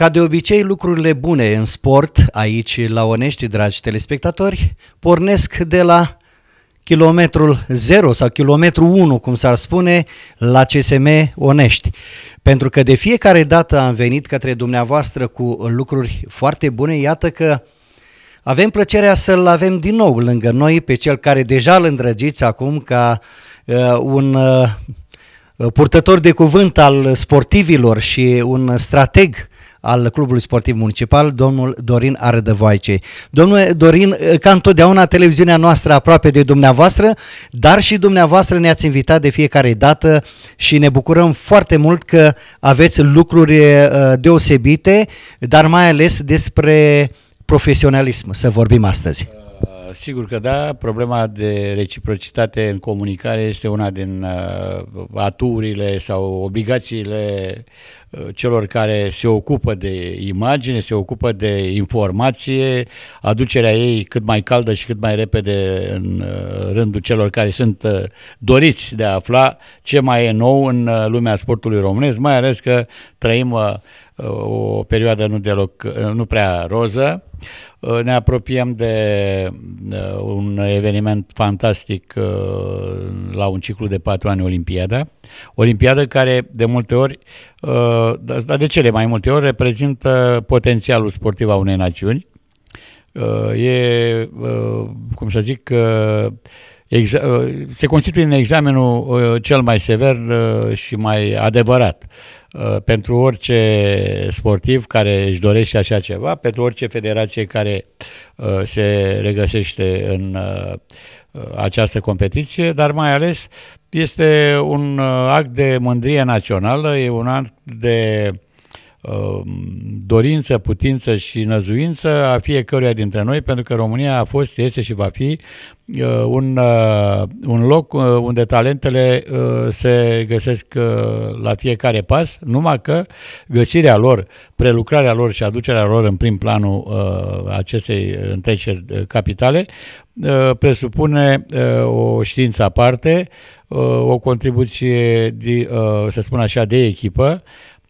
Ca de obicei, lucrurile bune în sport, aici la Onești, dragi telespectatori, pornesc de la kilometrul 0 sau kilometru 1, cum s-ar spune, la CSM Onești. Pentru că de fiecare dată am venit către dumneavoastră cu lucruri foarte bune, iată că avem plăcerea să-l avem din nou lângă noi, pe cel care deja îl îndrăgiți acum ca uh, un uh, purtător de cuvânt al sportivilor și un strateg uh, al Clubului Sportiv Municipal, domnul Dorin Ardăvoaice. Domnule Dorin, ca întotdeauna televiziunea noastră aproape de dumneavoastră, dar și dumneavoastră ne-ați invitat de fiecare dată și ne bucurăm foarte mult că aveți lucruri uh, deosebite, dar mai ales despre profesionalism să vorbim astăzi sigur că da. Problema de reciprocitate în comunicare este una din uh, aturile sau obligațiile uh, celor care se ocupă de imagine, se ocupă de informație, aducerea ei cât mai caldă și cât mai repede în uh, rândul celor care sunt doriți de a afla ce mai e nou în lumea sportului românesc, mai ales că trăim o perioadă nu, deloc, nu prea roză. Ne apropiem de uh, un eveniment fantastic uh, la un ciclu de patru ani, Olimpiada. Olimpiada care de multe ori, uh, dar de cele mai multe ori, reprezintă potențialul sportiv a unei națiuni. E, cum să zic, se constituie în examenul cel mai sever și mai adevărat Uh, pentru orice sportiv care își dorește așa ceva, pentru orice federație care uh, se regăsește în uh, această competiție, dar mai ales este un act de mândrie națională, e un act de Um, dorință, putință și năzuință a fiecăruia dintre noi, pentru că România a fost, este și va fi uh, un, uh, un loc uh, unde talentele se găsesc la fiecare pas, numai că găsirea lor, prelucrarea lor și aducerea lor în prim planul acestei întreceri capitale presupune o știință aparte, o contribuție, să spun așa, de echipă,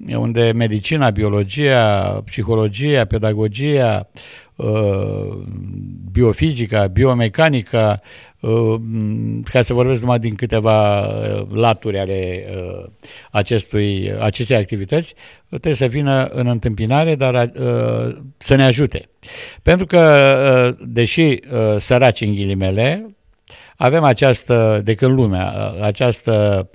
unde medicina, biologia, psihologia, pedagogia, uh, biofizica, biomecanica, uh, ca să vorbesc numai din câteva uh, laturi ale acestui, acestei activități, trebuie să vină în întâmpinare, dar să ne ajute. Pentru că, deși săraci în ghilimele, avem această, de când lumea, această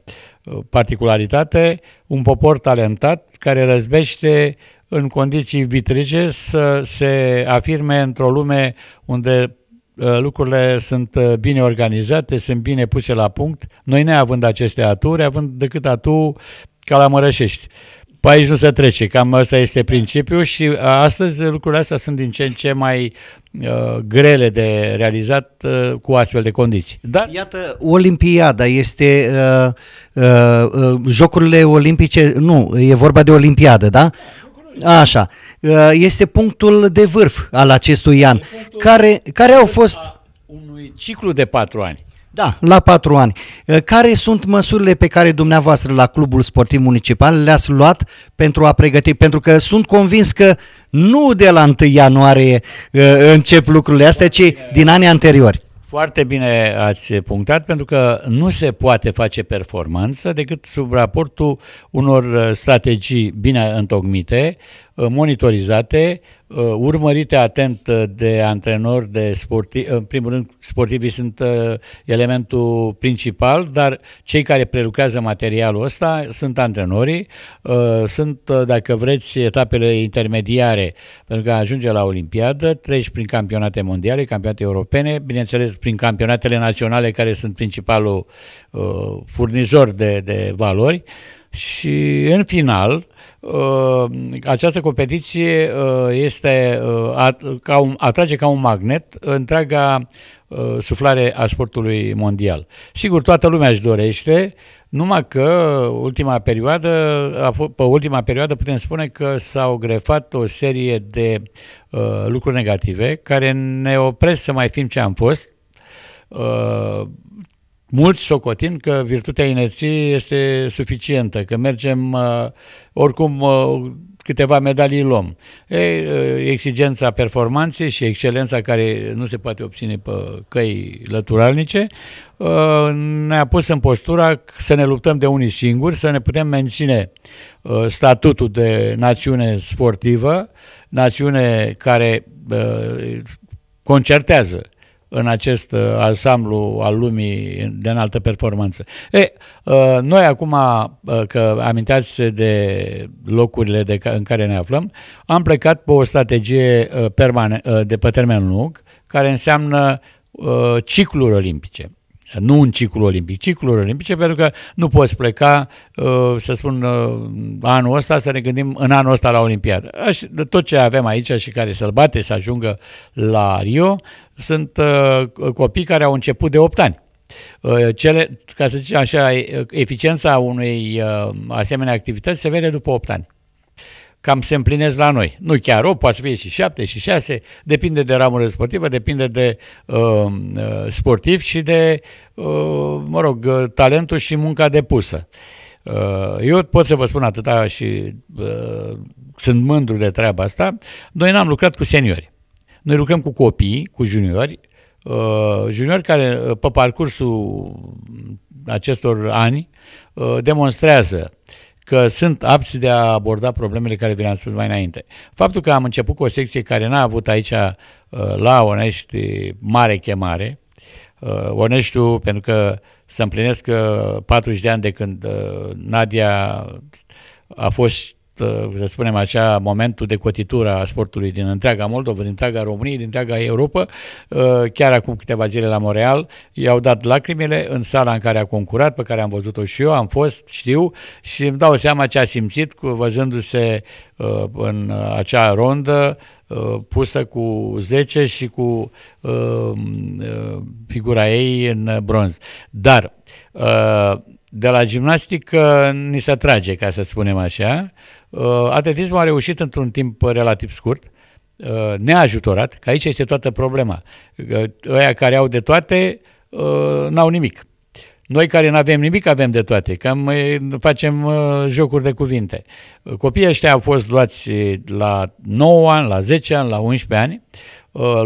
particularitate, un popor talentat care răzbește în condiții vitrige să se afirme într-o lume unde uh, lucrurile sunt uh, bine organizate, sunt bine puse la punct, noi neavând aceste aturi, având decât atu Mărășești. Pe păi aici nu se trece, cam asta este principiul și uh, astăzi lucrurile astea sunt din ce în ce mai uh, grele de realizat uh, cu astfel de condiții. Dar... Iată, Olimpiada este uh, uh, uh, jocurile olimpice, nu, e vorba de Olimpiadă, da? Așa, uh, este punctul de vârf al acestui an, care, care au fost... Unui ciclu de patru ani. Da, la patru ani. Uh, care sunt măsurile pe care dumneavoastră la Clubul Sportiv Municipal le-ați luat pentru a pregăti? Pentru că sunt convins că nu de la 1 ianuarie uh, încep lucrurile astea, ci din anii anteriori. Foarte bine ați punctat, pentru că nu se poate face performanță decât sub raportul unor uh, strategii bine întocmite, Uh, monitorizate, uh, urmărite atent uh, de antrenori, de sportivi. În primul rând, sportivii sunt elementul principal, dar cei care prelucrează materialul ăsta sunt antrenorii, sunt, dacă vreți, etapele intermediare, pentru că ajunge la Olimpiadă, treci prin campionate mondiale, campionate europene, bineînțeles prin campionatele naționale care sunt principalul furnizor de, de valori și în final, Uh, această competiție uh, este, uh, ca un, atrage ca un magnet întreaga suflare a sportului mondial. Sigur, toată lumea își dorește, numai că ultima perioadă, pe ultima perioadă putem spune că s-au grefat o serie de uh, lucruri negative care ne opresc să mai fim ce am fost. Uh, mulți socotind că virtutea inerției este suficientă, că mergem uh, oricum uh, câteva medalii luăm. E, uh, exigența performanței și excelența care nu se poate obține pe căi lăturalnice ne-a pus în postura să ne luptăm de unii singuri, să ne putem menține statutul de națiune sportivă, națiune care concertează în acest uh, ansamblu al lumii de înaltă performanță. E, uh, noi acum, uh, că aminteați de locurile de ca, în care ne aflăm, am plecat pe o strategie permane, de pe termen lung, care înseamnă cicluri olimpice nu un ciclu olimpic, cicluri olimpice, pentru că nu poți pleca, să spun, anul ăsta, să ne gândim în anul ăsta la Olimpiadă. Tot ce avem aici și care să-l bate să ajungă la Rio, sunt uh, copii care au început de 8 ani. Uh, cele, ca să zicem așa, eficiența unei uh, asemenea activități se vede după 8 ani. Cam se împlinesc la noi. Nu chiar 8, poate să fie și 7 și 6, depinde de ramură sportivă, depinde de uh, sportiv și de, uh, mă rog, talentul și munca depusă. Uh, eu pot să vă spun atâta și uh, sunt mândru de treaba asta. Noi n-am lucrat cu seniori. Noi lucrăm cu copii, cu juniori, uh, juniori care uh, pe parcursul acestor ani uh, demonstrează că sunt apți de a aborda problemele care vi le-am spus mai înainte. Faptul că am început cu o secție care n-a avut aici la Onești mare chemare, Oneștiu pentru că se împlinesc 40 de ani de când Nadia a fost Uh, să spunem așa, momentul de cotitură a sportului din întreaga Moldova, din întreaga România, din întreaga Europa. Uh, chiar acum câteva zile la Montreal i-au dat lacrimile în sala în care a concurat, pe care am văzut-o și eu, am fost, știu, și îmi dau seama ce a simțit văzându-se uh, în acea rondă pusă cu 10 și cu figura ei în bronz. Dar de la gimnastică ni se trage, ca să spunem așa, Uh, atletismul a reușit într-un timp relativ scurt, uh, neajutorat, că aici este toată problema. Uh, ăia care au de toate, n-au nimic. Noi care nu avem nimic, avem de toate. Cam facem jocuri de cuvinte. Copiii ăștia au fost luați la 9 ani, la 10 ani, la 11 ani,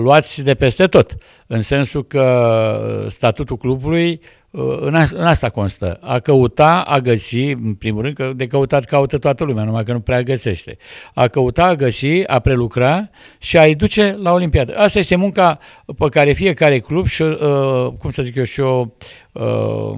luați de peste tot, în sensul că statutul clubului Uh, în, asta constă. A căuta, a găsi, în primul rând, că de căutat caută toată lumea, numai că nu prea găsește. A căuta, a găsi, a prelucra și a-i duce la Olimpiadă. Asta este munca pe care fiecare club și, uh, cum să zic eu, și-o Uh,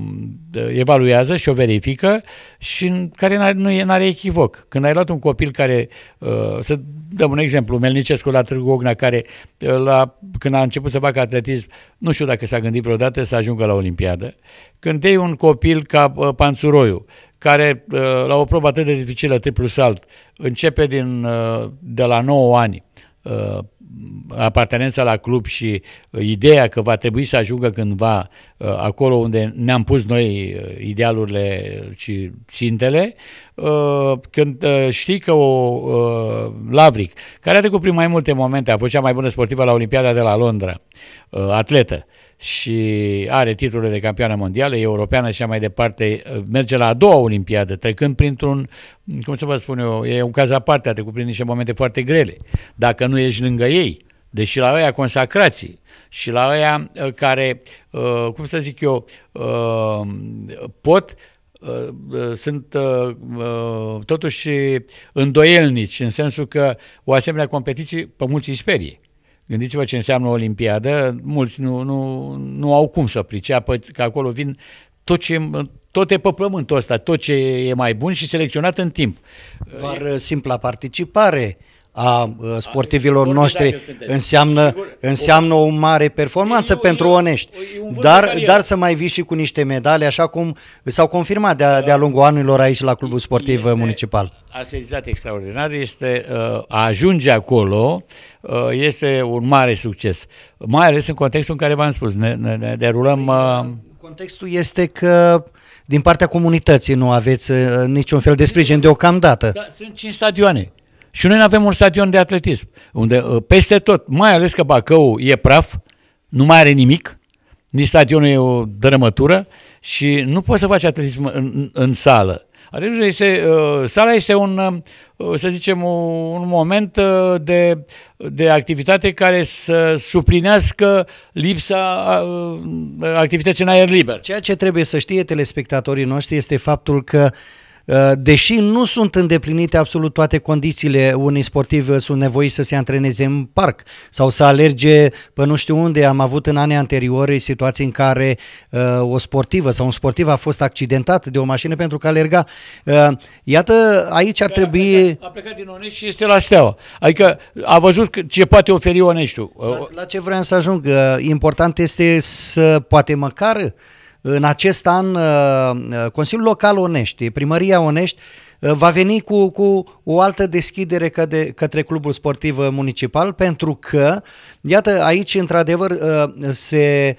evaluează și o verifică și în care nu e, are echivoc. Când ai luat un copil care, uh, să dăm un exemplu, Melnicescu la Târgu Ogna, care uh, la, când a început să facă atletism, nu știu dacă s-a gândit vreodată să ajungă la Olimpiadă, când iei un copil ca Panțuroiu, care la o probă atât de dificilă, triplu salt, începe din, de la 9 ani apartenența la club și uh, ideea că va trebui să ajungă cândva uh, acolo unde ne-am pus noi uh, idealurile și țintele, când știi că o Lavric, care a trecut prin mai multe momente, a fost cea mai bună sportivă la Olimpiada de la Londra, atletă, și are titlurile de campioană mondială, europeană și mai departe, merge la a doua olimpiadă, trecând printr-un, cum să vă spun eu, e un caz aparte, a trecut prin niște momente foarte grele. Dacă nu ești lângă ei, deși la aia consacrații și la aia uh, care, uh, cum să zic eu, uh, pot sunt totuși îndoielnici în sensul că o asemenea competiție pe mulți îi sperie. Gândiți-vă ce înseamnă o olimpiadă, mulți nu, nu, nu au cum să priceapă, că acolo vin tot ce, tot e pe pământul ăsta, tot ce e mai bun și selecționat în timp. Doar simpla participare a uh, sportivilor deci, noștri înseamnă, înseamnă o mare performanță pentru onești. Dar, dar să mai vii și cu niște medale, așa cum s-au confirmat de-a, de lungul anilor aici la Clubul Sportiv este, Municipal. A sezizat extraordinar, este uh, a ajunge acolo uh, este un mare succes, mai ales în contextul în care v-am spus, ne, ne, ne derulăm... Păi, contextul este că din partea comunității nu aveți niciun fel de sprijin deocamdată. Da, sunt cinci stadioane și noi nu avem un stadion de atletism, unde uh, peste tot, mai ales că Bacău e praf, nu mai are nimic, nici stadionul e o dărămătură și nu poți să faci atletism în, în sală. Atunci este, uh, sala este un, uh, să zicem, un moment de, de activitate care să suplinească lipsa activității în aer liber. Ceea ce trebuie să știe telespectatorii noștri este faptul că uh, Uh, deși nu sunt îndeplinite absolut toate condițiile, unii sportivi sunt nevoiți să se antreneze în parc sau să alerge pe nu știu unde. Am avut în anii anteriori situații în care uh, o sportivă sau un sportiv a fost accidentat de o mașină pentru că alerga. Uh, iată, aici ar trebui... A plecat, a plecat din Onești și este la Steaua. Adică a văzut ce poate oferi Oneștiul. La, la ce vreau să ajung? Important este să poate măcar în acest an, uh, uh, Consiliul Local Onești, Primăria Onești, Eh, va veni cu, cu o altă deschidere către, către clubul sportiv eh, municipal, pentru că, iată, aici, într-adevăr, eh, se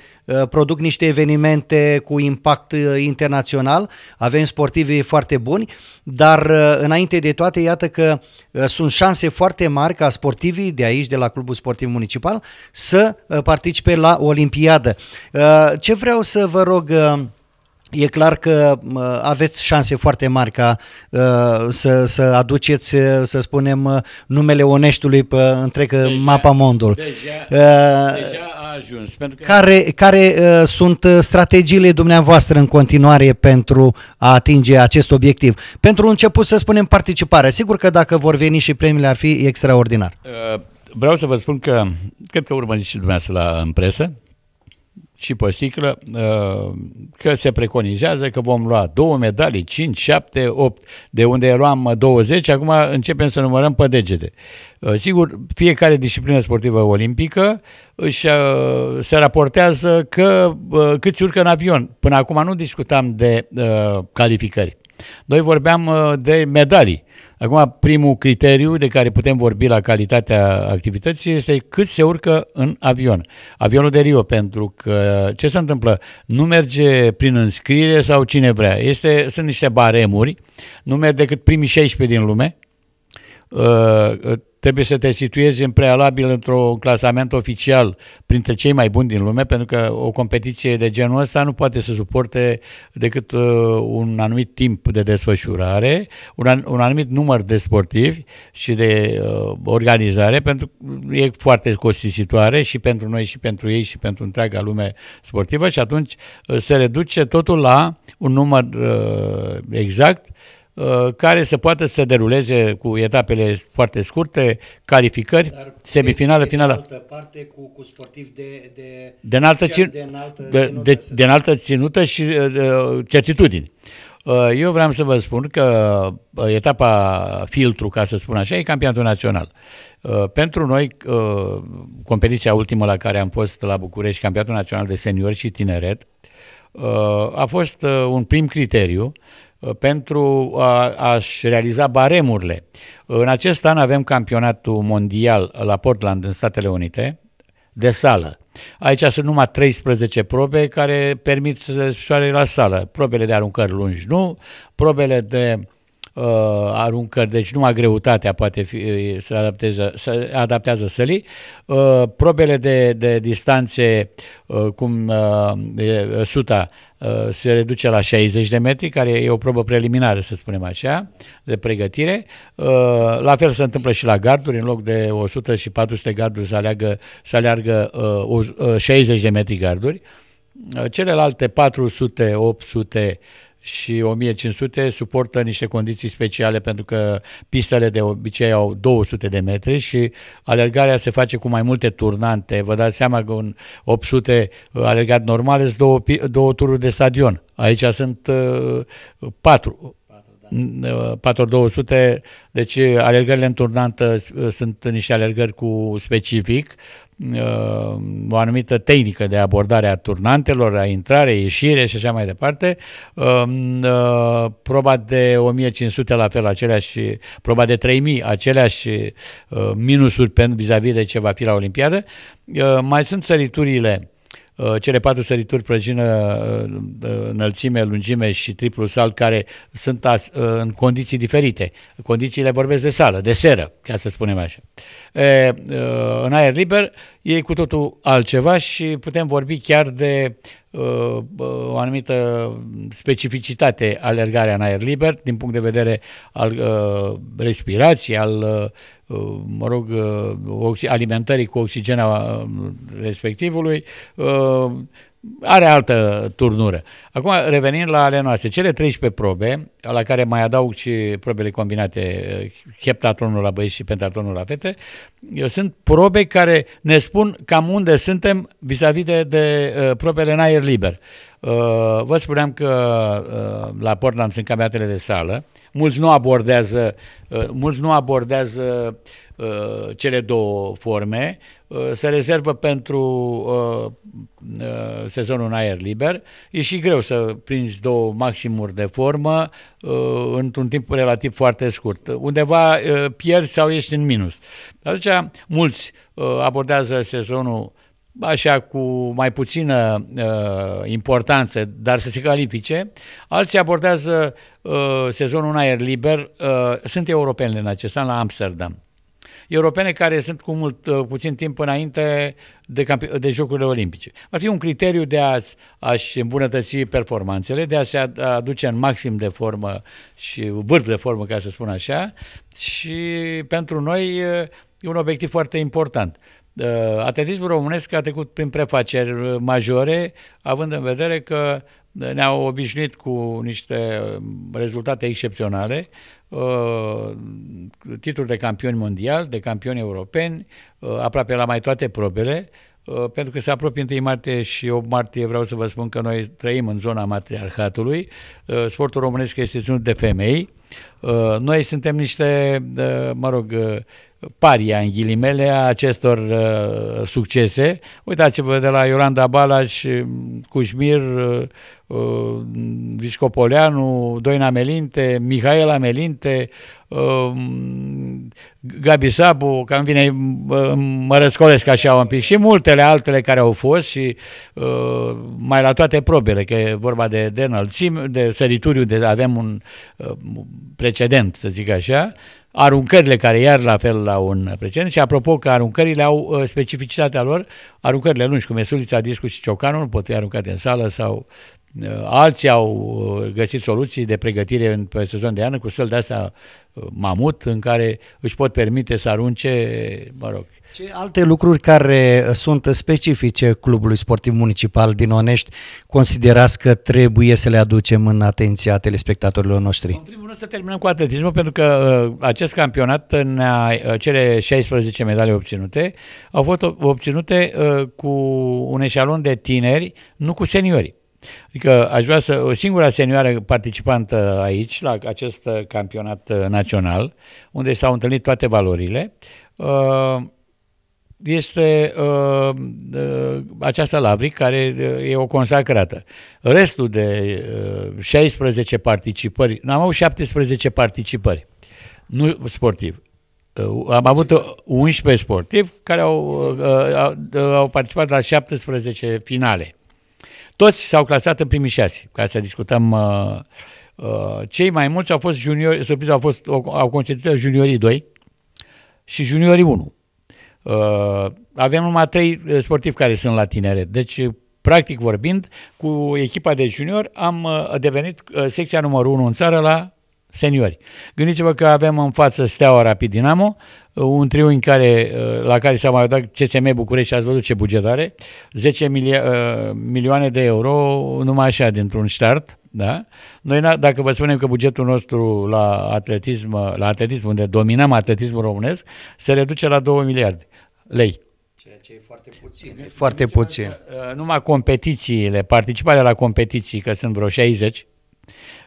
produc niște evenimente cu impact internațional, avem sportivi foarte buni, dar înainte de toate, iată că sunt șanse foarte mari ca sportivii de aici, de la Clubul Sportiv Municipal, să participe la Olimpiadă. Ce vreau să vă rog E clar că aveți șanse foarte mari ca ă, să, să aduceți, ă, să spunem, ă, numele oneștului pe întreg mapa mondul. Deja, deja a ajuns. Pentru că... Care, care sunt strategiile dumneavoastră în continuare pentru a atinge acest obiectiv? Pentru început, să spunem, participare. Sigur că dacă vor veni și premiile, ar fi extraordinar. vreau să vă spun că, cred că urmăriți și dumneavoastră la presă, și pe sticlă uh, că se preconizează că vom lua două medalii, 5, 7, 8, de unde luam 20, uh, acum începem să numărăm pe degete. Uh, sigur, fiecare disciplină sportivă olimpică își se raportează că cât urcă în avion. Până acum nu discutam de calificări. Noi vorbeam de medalii. Acum, primul criteriu de care putem vorbi la calitatea activității este cât se urcă în avion. Avionul de Rio, pentru că ce se întâmplă? Nu merge prin înscriere sau cine vrea. Este, sunt niște baremuri, nu merg decât primii 16 din lume, Uh, uh, trebuie să te situezi în prealabil într-un clasament oficial printre cei mai buni din lume, pentru că o competiție de genul ăsta nu poate să suporte decât uh, un anumit timp de desfășurare, un, an, un anumit număr de sportivi și de uh, organizare, pentru că e foarte costisitoare și pentru noi și pentru ei și pentru întreaga lume sportivă și atunci se reduce totul la un număr uh, exact uh, Uh, care se poate să deruleze cu etapele foarte scurte, calificări, Dar semifinală, finală. altă parte cu, cu sportivi de, de, de, înaltă, cin- de, înaltă, de, ținută, de, de înaltă ținută și uh, de, uh, certitudini. Eu vreau să vă spun că etapa filtru, ca să spun așa, e campionatul național. Pentru noi, competiția ultimă la care am fost la București, campionatul național de seniori și tineret, a fost un prim criteriu Uh, pentru a-și realiza baremurile. În acest an avem campionatul mondial la Portland, în Statele Unite, de sală. Aici sunt numai 13 probe care permit să desfășoare la sală. Probele de aruncări lungi nu, probele de uh, aruncări, deci numai greutatea poate fi, uh, se, adapteze, se adaptează sălii, uh, probele de, de distanțe uh, cum uh, suta Uh, se reduce la 60 de metri, care e o probă preliminară, să spunem așa, de pregătire. Uh, la fel se întâmplă și la garduri, în loc de 100 și 400 garduri să, aleargă, să aleargă 60 uh, de metri garduri. Celelalte 400, 800, și 1500 suportă niște condiții speciale pentru că pistele de obicei au 200 de metri și alergarea se face cu mai multe turnante. Vă dați seama că un 800 alergat normal sunt două, două tururi de stadion. Aici sunt uh, patru. 4200, da. uh, deci alergările în turnantă uh, sunt niște alergări cu specific Uh, o anumită tehnică de abordare a turnantelor, a intrare, ieșire și așa mai departe. Um, uh, proba de 1500 la fel aceleași, proba de 3000 aceleași uh, minusuri vis-a-vis -vis de ce va fi la Olimpiadă. Mai sunt săriturile Uh, cele patru sărituri prăjină, uh, uh, înălțime, lungime și triplu salt care sunt în condiții diferite. Condițiile vorbesc de sală, de seră, ca să spunem așa. E, în aer liber e cu totul altceva și putem vorbi chiar de o anumită specificitate alergarea în aer liber din punct de vedere al respirației, al Uh, mă rog, uh, alimentării cu oxigena uh, respectivului, are altă turnură. Acum, revenind la ale noastre, cele 13 probe, la care mai adaug și probele combinate, heptatronul la băieți și pentatronul la fete, sunt probe care ne spun cam unde suntem vis-a-vis de, de probele în aer liber. Vă spuneam că la Portland sunt cabiatele de sală, mulți nu abordează, uh, mulți nu abordează uh, cele două forme, uh, se rezervă pentru sezonul în aer liber. E și greu să prinzi două maximuri de formă într-un timp relativ foarte scurt. Undeva pierzi sau ești în minus. Atunci mulți abordează sezonul așa cu mai puțină uh, importanță, dar să se califice. Alții abordează uh, sezonul în aer liber. Uh, sunt europeni în acest an la Amsterdam. Europene care sunt cu mult uh, puțin timp înainte de, de Jocurile Olimpice. Ar fi un criteriu de a, a-și îmbunătăți performanțele, de a se aduce în maxim de formă și vârf de formă, ca să spun așa, și pentru noi uh, e un obiectiv foarte important Uh, Atletismul românesc a trecut prin prefaceri majore, având în vedere că uh, ne-au obișnuit cu niște uh, rezultate excepționale, titluri de campioni mondial, de campioni europeni, aproape la mai toate probele, pentru că se apropie 1 martie și 8 martie vreau să vă spun că noi trăim în zona matriarhatului, sportul românesc este ținut de femei, noi suntem niște, mă rog, paria, în ghilimele, a acestor uh, succese. Uitați-vă de la Iolanda Balaș, uh, Cușmir, uh, uh Viscopoleanu, Doina Melinte, Mihaela Melinte, uh, Gabi Sabu, că îmi vine, uh, mă răscolesc așa un pic, și multele altele care au fost și uh, mai la toate probele, că e vorba de, de înălțime, de sărituriu, de, avem un uh, precedent, să zic așa, uh, aruncările care iar la fel la un precedent și apropo că aruncările au uh, specificitatea lor, aruncările lungi cum e sulița, discul și ciocanul pot fi aruncate în sală sau uh, alții au uh, găsit soluții de pregătire în, pe sezon de iarnă cu săl de asta mamut în care își pot permite să arunce, mă rog, ce alte lucruri care uh, sunt specifice Clubului Sportiv Municipal din Onești considerați că trebuie să le aducem în atenția telespectatorilor noștri? În primul rând să terminăm cu atletismul pentru că uh, acest campionat, ne-a, uh, cele 16 medalii obținute, au fost obținute cu un eșalon de tineri, nu cu seniori. Adică aș vrea să, o singura senioară participantă aici, la acest campionat național, unde s-au întâlnit toate valorile, este uh, uh, această labric care uh, e o consacrată. Restul de uh, 16 participări, n-am avut 17 participări, nu sportiv. Uh, am avut 11 sportivi care au, uh, uh, au participat la 17 finale. Toți s-au clasat în primii șase, ca să discutăm uh, uh, cei mai mulți au fost juniori, surpriză, au, fost, au, au constituit juniorii 2 și juniorii 1. Uh, avem numai trei uh, sportivi care sunt la tineret, deci uh, practic vorbind, cu echipa de junior am devenit secția numărul 1 în țară la seniori. Gândiți-vă că avem în față Steaua Rapid Dinamo, un triunghi care, la care s-a mai dat CSM București și ați văzut ce buget are, 10 milio- milioane de euro, numai așa, dintr-un start. Da? Noi, dacă vă spunem că bugetul nostru la atletism, la atletism unde dominăm atletismul românesc, se reduce la 2 miliarde lei. Ceea ce e foarte puțin. E foarte deci, puțin. Adică, uh, numai competițiile, participarea la competiții, că sunt vreo 60,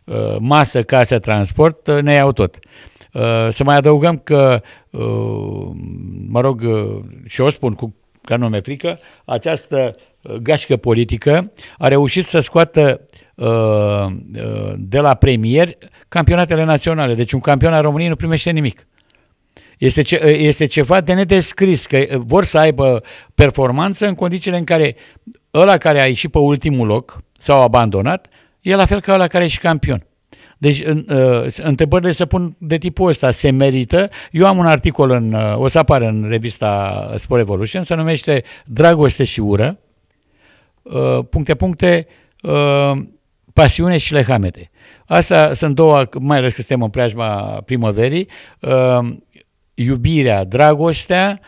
uh, masă, casă, transport, uh, ne iau tot. Să mai adăugăm că, mă rog, și o spun cu ca nume frică, această gașcă politică a reușit să scoată de la premier campionatele naționale. Deci un al României nu primește nimic. Este, ce, este ceva de nedescris, că vor să aibă performanță în condițiile în care ăla care a ieșit pe ultimul loc sau abandonat, e la fel ca ăla care e și campion. Deci întrebările se pun de tipul ăsta, se merită. Eu am un articol, în, o să apară în revista Sport Evolution, se numește Dragoste și ură, puncte, puncte, pasiune și lehamete. Asta sunt două, mai ales că suntem în preajma primăverii, iubirea, dragostea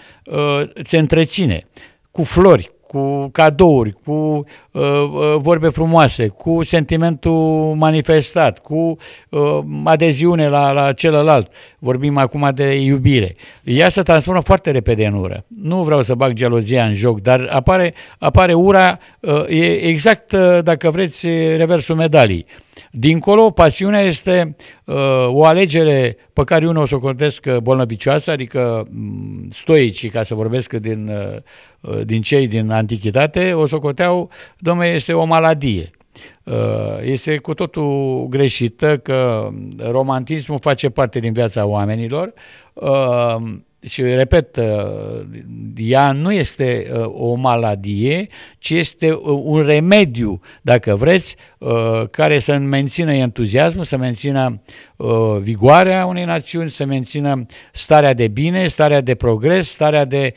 te ă, întreține. Cu flori, cu cadouri, cu uh, uh, vorbe frumoase, cu sentimentul manifestat, cu uh, adeziune la, la celălalt. Vorbim acum de iubire. Ea se transformă foarte repede în ură. Nu vreau să bag gelozia în joc, dar apare, apare ura, uh, e exact, uh, dacă vreți, reversul medalii. Dincolo, pasiunea este uh, o alegere pe care unul o să o contesc uh, bolnăvicioasă, adică um, mm, stoicii, ca să vorbesc din uh, Uh, din cei din antichitate o socoteau, domne, este o maladie. Uh, este cu totul greșită că romantismul face parte din viața oamenilor. Uh, și repet, uh, ea nu este uh, o maladie, ci este uh, un remediu, dacă vreți, care să mențină entuziasmul, să mențină vigoarea unei națiuni, să mențină starea de bine, starea de progres, starea de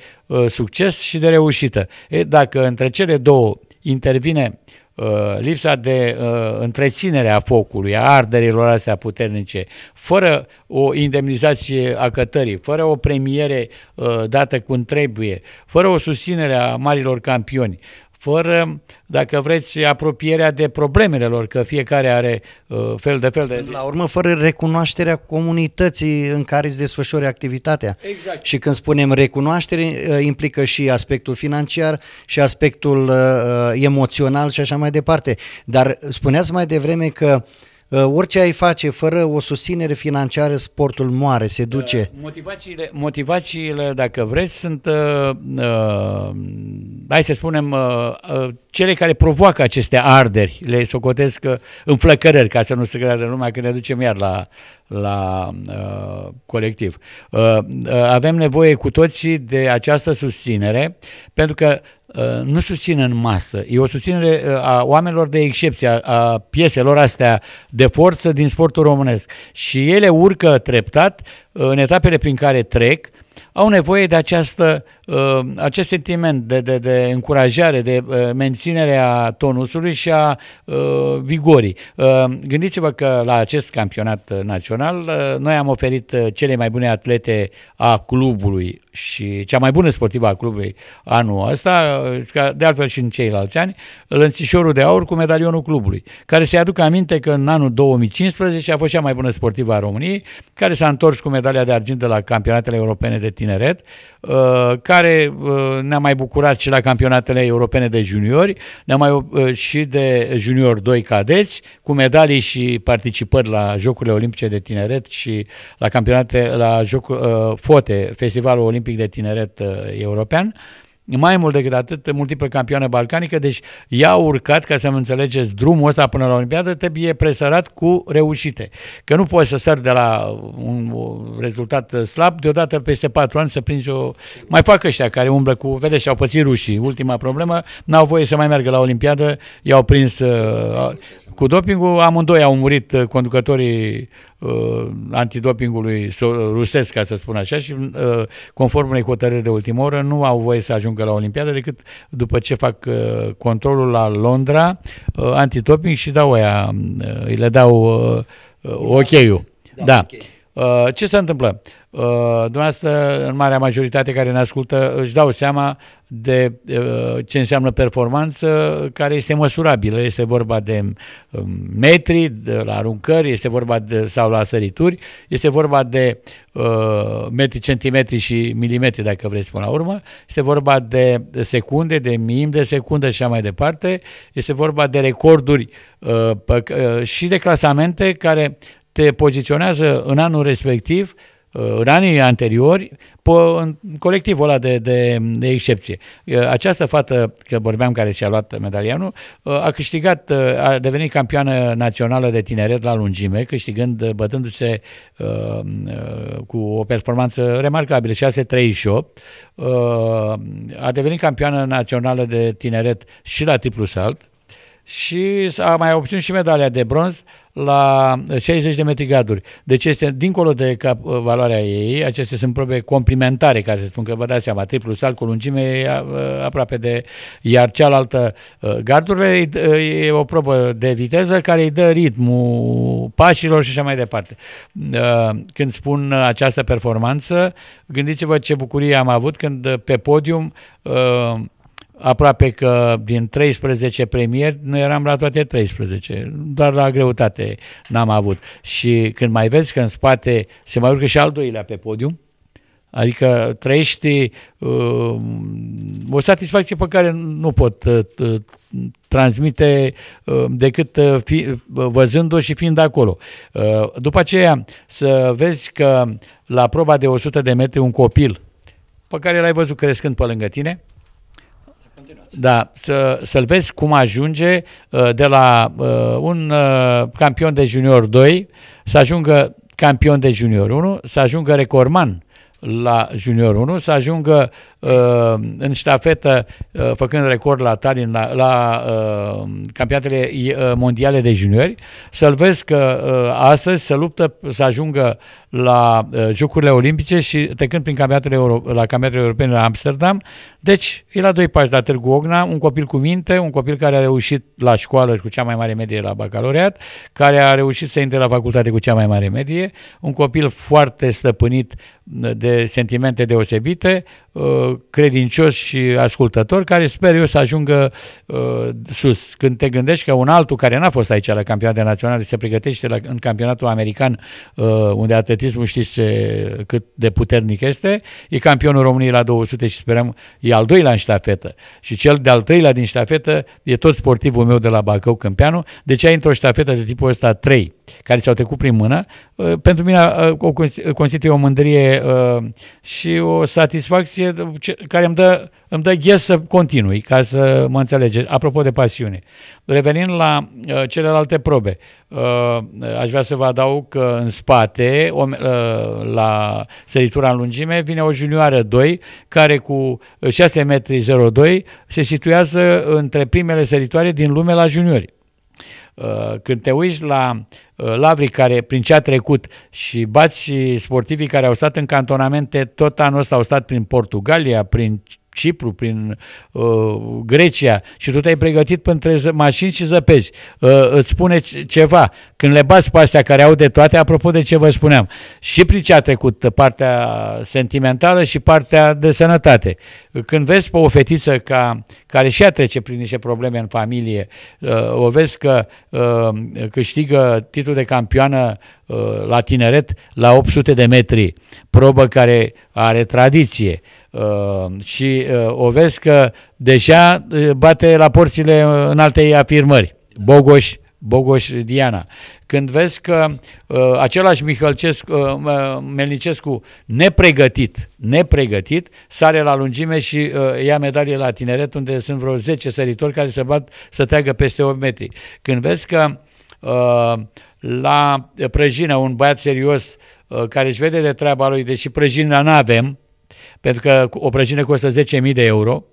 succes și de reușită. dacă între cele două intervine Uh, lipsa de uh, întreținere a focului, a arderilor astea puternice, fără o indemnizație a cătării, fără o premiere uh, dată cum trebuie, fără o susținere a marilor campioni, fără, dacă vreți, apropierea de problemele lor, că fiecare are uh, fel de fel de... La urmă, fără recunoașterea comunității în care îți desfășori activitatea. Exact. Și când spunem recunoaștere, uh, implică și aspectul financiar, și aspectul uh, uh, emoțional și așa mai departe. Dar spuneați mai devreme că uh, Uh, orice ai face fără o susținere financiară, sportul moare, se uh, duce. Motivațiile, motivațiile dacă vreți, sunt, uh, uh, hai să spunem, uh, uh, cele care provoacă aceste arderi, le socotesc uh, înflăcărări, ca să nu se creadă lumea că ne ducem iar la, la uh, colectiv. Uh, uh, avem nevoie cu toții de această susținere, pentru că Uh, nu susțin în masă. E o susținere uh, a oamenilor de excepție, a pieselor astea de forță din sportul românesc. Și ele urcă treptat uh, în etapele prin care trec, au nevoie de această Uh, acest sentiment de, de, de încurajare, de uh, menținere a tonusului și a uh, vigorii. Gândiți-vă că la acest campionat național noi am oferit cele mai bune atlete a clubului și cea mai bună sportivă a clubului anul ăsta, de altfel și în ceilalți ani, lănțișorul de aur cu medalionul clubului, care se aduc aminte că în anul 2015 a fost cea mai bună sportivă a României, care s-a întors cu medalia de argint de la campionatele europene de tineret, Uh, care uh, ne-a mai bucurat și la campionatele europene de juniori, ne-a mai uh, și de junior 2 cadeți, cu medalii și participări la Jocurile Olimpice de Tineret și la campionate la jocul, FOTE, Festivalul Olimpic de Tineret European. Mai mult decât atât, multiple campioane balcanică, deci ea a urcat, ca să-mi înțelegeți, drumul ăsta până la Olimpiadă, trebuie presărat cu reușite. Că nu poți să sări de la un rezultat slab, deodată peste patru ani să prinzi o... Mai fac ăștia care umblă cu... Vedeți, au pățit rușii. Ultima problemă, n-au voie să mai meargă la Olimpiadă, i-au prins uh, cu dopingul, amândoi au murit uh, conducătorii uh, antidopingului rusesc, ca să spun așa, și uh, conform unei hotărâri de ultimă oră, nu au voie să ajungă la Olimpiadă decât după ce fac uh, controlul la Londra, uh, antidoping și dau aia, uh, le dau uh, uh ok-ul. Da, da. Okay. Uh, ce se întâmplă? Uh, Uh, dumneavoastră, în marea majoritate care ne ascultă, își dau seama de uh, ce înseamnă performanță care este măsurabilă. Este vorba de um, metri, de la aruncări, este vorba de, sau la sărituri, este vorba de uh, metri, centimetri și milimetri, dacă vreți până la urmă, este vorba de secunde, de minim de secundă și așa mai departe, este vorba de recorduri și de clasamente care te poziționează în anul respectiv în anii anteriori, în colectivul ăla de, de, de excepție. Această fată, că vorbeam, care și-a luat medalianul, a câștigat, a devenit campioană națională de tineret la lungime, câștigând, bătându-se cu o performanță remarcabilă, 638, a devenit campioană națională de tineret și la triplu salt, și a mai obținut și medalia de bronz la 60 de metri garduri. Deci este dincolo de cap, uh, valoarea ei, acestea sunt probe complementare, ca să spun că vă dați seama, triplu sal cu lungime e uh, aproape de, iar cealaltă uh, gardurile e o probă de viteză care îi dă ritmul pașilor și așa mai departe. Când spun această performanță, gândiți-vă ce bucurie am avut când pe podium aproape că din 13 premieri, nu eram la toate 13, doar la greutate n-am avut. Și când mai vezi că în spate se mai urcă și al doilea pe podium, Adică trăiești uh, o satisfacție pe care nu pot uh, transmite uh, decât uh, fi, uh, văzându-o și fiind acolo. Uh, după aceea să vezi că la proba de 100 de metri un copil pe care l-ai văzut crescând pe lângă tine, marți. Exact. Da, să, să-l vezi cum ajunge uh, de la uh, un uh, campion de junior 2 să ajungă campion de junior 1, să ajungă recordman la junior 1, să ajungă uh, Uh, în ștafetă, uh, făcând record la Tallinn, la, la uh, campionatele mondiale de juniori, să-l vezi că astăzi se luptă să ajungă la Jocurile Olimpice și trecând prin campionatele Euro- la campionatele europene la Amsterdam. Deci, e la doi pași la Târgu Ogna, un copil cu minte, un copil care a reușit la școală cu cea mai mare medie la bacaloriat, care a reușit să intre la facultate cu cea mai mare medie, un copil foarte stăpânit de sentimente deosebite, Uh, credincioși ascultători care sper eu să ajungă uh, sus. Când te gândești că un altul care n-a fost aici la campionatul naționale se pregătește la, în campionatul american uh, unde atletismul știți ce, uh, cât de puternic este, e campionul României la 200 și sperăm e al doilea în ștafetă și cel de-al treilea din ștafetă e tot sportivul meu de la Bacău Câmpianu, deci ai într-o ștafetă de tipul ăsta 3 care ți-au trecut prin mână, Uh, pentru mine uh, o uh, constituie o mândrie și o satisfacție care îmi dă, îmi dă ghes să continui, ca să mă înțelegeți. Apropo de pasiune. Revenind la celelalte probe, aș vrea să vă adaug că în spate, la săritura în lungime, vine o junioară 2, care cu 6 metri 02 se situează între primele săritoare din lume la juniori. Când te uiți la uh, Uh, Lavri care prin ce a trecut și bați și sportivii care au stat în cantonamente tot anul ăsta au stat prin Portugalia, prin Cipru, prin uh, Grecia și tu te-ai pregătit pentru mașini și zăpezi. Uh, îți spune ceva. Când le bați pe astea care au de toate, apropo de ce vă spuneam, și prin ce a trecut uh, partea sentimentală și partea de sănătate. Când vezi pe o fetiță ca, care și a trece prin niște probleme în familie, uh, o vezi că uh, câștigă titlul de campioană uh, la tineret la 800 de metri, probă care are tradiție, uh, Uh, și uh, o vezi că deja uh, bate la porțile în alte afirmări. Bogoș, Bogoș Diana. Când vezi că uh, același Mihălcescu, uh, Melnicescu nepregătit, nepregătit, sare la lungime și uh, ia medalie la tineret unde sunt vreo 10 săritori care se bat să teagă peste 8 metri. Când vezi că uh, la Prăjină un băiat serios uh, care își vede de treaba lui, deși prăjină nu avem, pentru că o prăjină costă 10.000 de euro,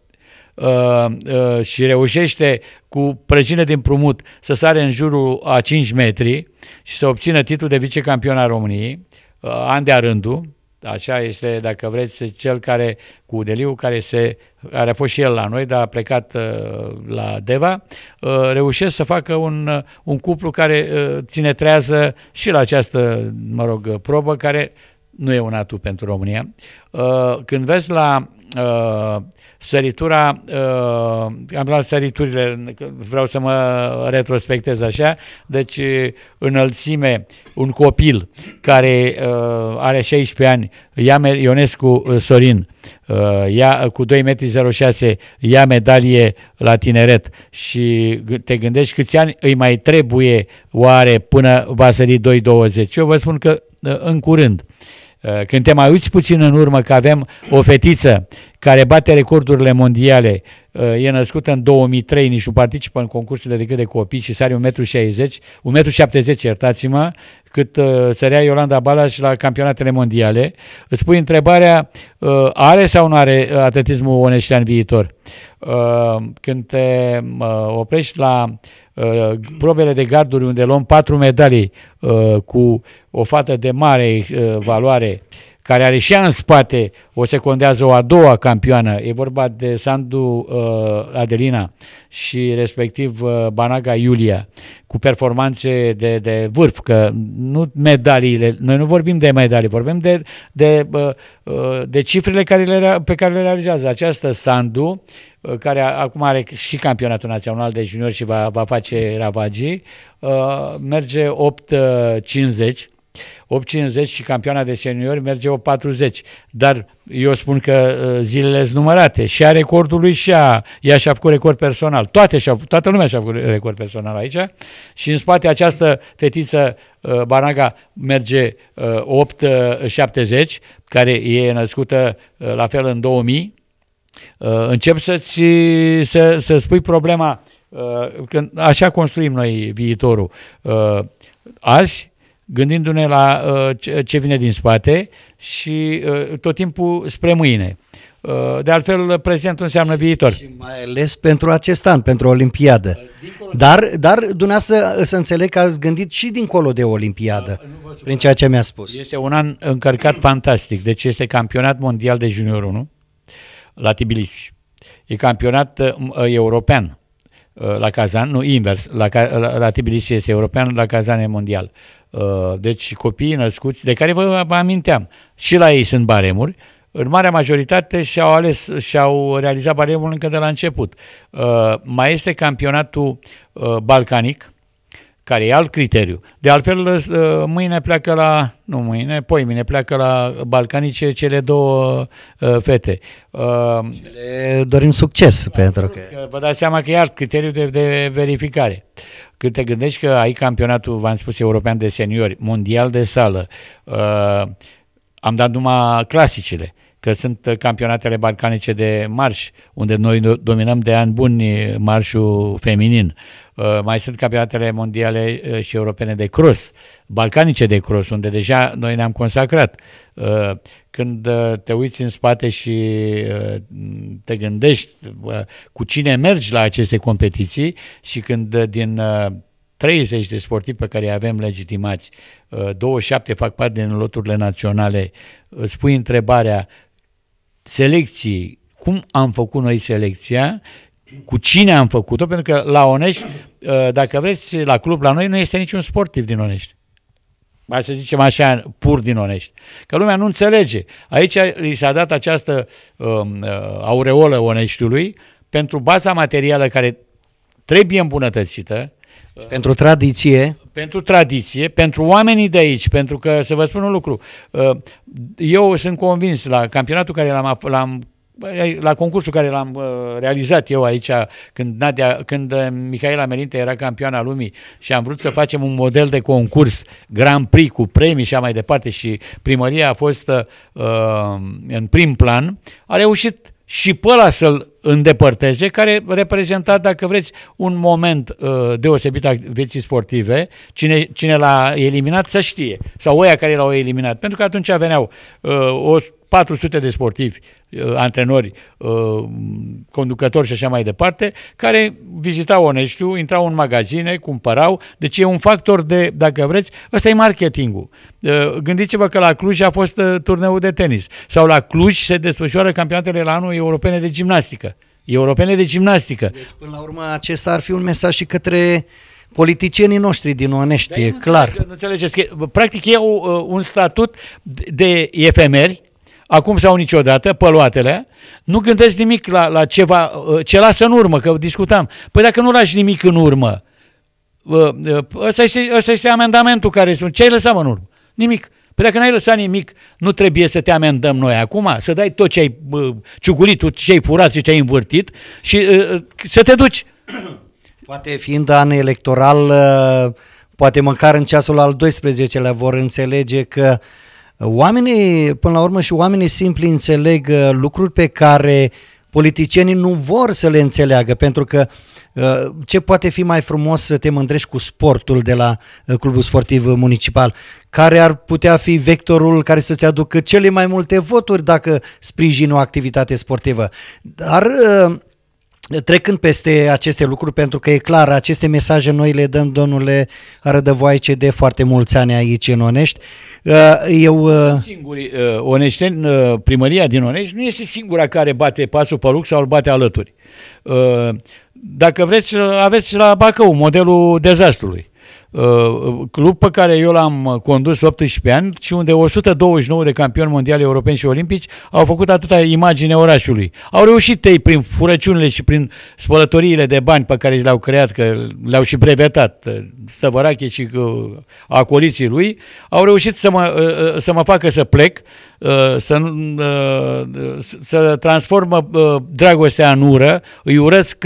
uh, uh, și reușește cu prăjină din prumut să sare în jurul a 5 metri și să obțină titlul de vicecampion al României, uh, an de rândul, așa este, dacă vreți, cel care, cu Deliu, care, se, care a fost și el la noi, dar a plecat la Deva, reușesc să facă un, un cuplu care ține trează și la această, mă rog, probă, care nu e un atu pentru România. Uh, când vezi la uh, săritura, uh, am luat săriturile, vreau să mă retrospectez așa, deci înălțime, un copil care are 16 ani, Ionescu Sorin, ia cu 2,06 m, ia medalie la tineret și te gândești câți ani îi mai trebuie oare până va sări 2,20. Eu vă spun că în curând. Uh, Eh, când te mai uiți puțin în urmă că avem o fetiță care bate recordurile mondiale, eh, e născută în 2003, nici nu participă în concursurile decât de copii și sare 1,60 m, 1,70 m, iertați-mă, cât eh, sărea Iolanda Balas la campionatele mondiale. Îți pui întrebarea, are sau nu are atletismul oneștean viitor? Când te oprești la Uh, probele de garduri unde luăm patru medalii uh, cu o fată de mare uh, valoare care are și ea în spate, o secundează o a doua campioană, e vorba de Sandu uh, Adelina și respectiv uh, Banaga Iulia, cu performanțe de, de vârf, că nu medaliile, noi nu vorbim de medalii, vorbim de, de, uh, uh de cifrele care le, pe care le realizează. Această Sandu Uh, care acum are și campionatul național de juniori și va, va face ravagii, uh, merge 8.50, 8.50 uh, și campioana de seniori merge 8.40, dar eu spun că zilele sunt numărate și a recordul lui și a, ea și-a făcut record personal, Toate și-a, toată lumea și-a făcut record personal aici și în spate această fetiță Baranga merge 8.70, care e născută la fel în 2000, Uh, încep să-ți, să, să spui problema, uh, că așa construim noi viitorul. Uh, azi, gândindu-ne la ce vine din spate și tot timpul spre mâine. De altfel, prezent înseamnă viitor. Și mai ales pentru acest an, pentru Olimpiadă. Dar, dar dumneavoastră să înțeleg că ați gândit și dincolo de Olimpiadă, da, prin ceea ce mi-a spus. Este un an încărcat fantastic, deci este campionat mondial de junior 1, la Tbilisi. E campionat uh, european uh, la Kazan, nu invers, la, la, la Tbilisi este european, la Kazan e mondial. Uh, deci copiii născuți, de care vă, vă aminteam, și la ei sunt baremuri, în marea majoritate și-au ales și-au realizat baremul încă de la început. Uh, mai este campionatul uh, balcanic, care e alt criteriu. De altfel, ă, mâine pleacă la, nu mâine, poi mine pleacă la Balcanice cele două ă, fete. Ă, Le dorim succes pentru că... că... Vă dați seama că e alt criteriu de, de verificare. Când te gândești că ai campionatul, v-am spus, european de seniori, mondial de sală, am dat numai clasicile, că sunt campionatele balcanice de marș, unde noi dominăm de ani buni marșul feminin. Uh, mai sunt campionatele mondiale uh, și europene de cross, balcanice de cross, unde deja noi ne-am consacrat. Uh, când te uiți în spate și te gândești cu cine mergi la aceste competiții și când din 30 de sportivi pe care îi avem legitimați, 27 fac parte din loturile naționale, îți pui întrebarea selecției, cum am făcut noi selecția, cu cine am făcut-o, pentru că la Onești, uh, dacă vreți, la club, la noi, nu este niciun sportiv din Onești. Să zicem așa, pur din Onești. Că lumea nu înțelege. Aici li s-a dat această um, uh, aureolă Oneștiului pentru baza materială care trebuie îmbunătățită, Uh, pentru tradiție? Pentru tradiție, pentru oamenii de aici, pentru că, să vă spun un lucru, uh, eu sunt convins la campionatul care l-am, l-am la concursul care l-am uh, realizat eu aici, când, Nadia, când uh, Mihaela Merinte era campioana lumii și am vrut să facem un model de concurs, Grand Prix cu premii și așa mai departe și primăria a fost uh, în prim plan, a reușit și pe ăla să-l îndepărteze, care reprezenta, dacă vreți, un moment uh, deosebit a vieții sportive, cine, cine l-a eliminat să știe, sau oia care l-au eliminat, pentru că atunci veneau uh, o 400 de sportivi, uh, antrenori, uh, conducători și așa mai departe, care vizitau Oneștiu, intrau în magazine, cumpărau, deci e un factor de, dacă vreți, ăsta e marketingul. Uh, gândiți-vă că la Cluj a fost uh, turneul de tenis sau la Cluj se desfășoară campionatele la anul europene de gimnastică europene de gimnastică. Deci, până la urmă, acesta ar fi un mesaj și către politicienii noștri din Onești, da, e clar. Nu înțelegeți că, practic, ei au uh, un statut de efemeri, acum sau niciodată, păluatele, nu gândesc nimic la, la ceva, uh, ce lasă în urmă, că discutam. Păi dacă nu lași nimic în urmă, uh, uh, ăsta este, ăsta este amendamentul care sunt. Ce ai lăsat în urmă? Nimic. Păi dacă n-ai lăsat nimic, nu trebuie să te amendăm noi acum, să dai tot ce ai uh, ciugurit, tot ce ai furat și ce ai învârtit și uh, să te duci. Poate fiind an electoral, uh, poate măcar în ceasul al 12-lea vor înțelege că oamenii, până la urmă și oamenii simpli înțeleg lucruri pe care uh, politicienii nu vor să le înțeleagă, pentru că uh, ce poate fi mai frumos să te mândrești cu sportul de la uh, Clubul Sportiv Municipal? Care ar putea fi vectorul care să-ți aducă cele mai multe voturi dacă sprijini o activitate sportivă? Dar uh, trecând peste aceste lucruri, pentru că e clar, aceste mesaje noi le dăm, domnule Rădăvoaice, de foarte mulți ani aici în Onești. Uh, eu... Uh, Singurii uh, oneșteni, primăria din Onești nu este singura care bate pasul pe sau îl bate alături. Dacă vreți, aveți la Bacău modelul dezastrului. Uh, club pe care eu l-am condus 18 ani și unde 129 de campioni mondiali europeni și olimpici au făcut atâta imagine orașului. Au reușit ei prin furăciunile și prin spălătoriile de bani pe care le-au creat, că le-au și brevetat uh, Săvărache și uh, acoliții lui, au reușit să mă, să mă facă să plec, să, să transformă dragostea în ură, îi urăsc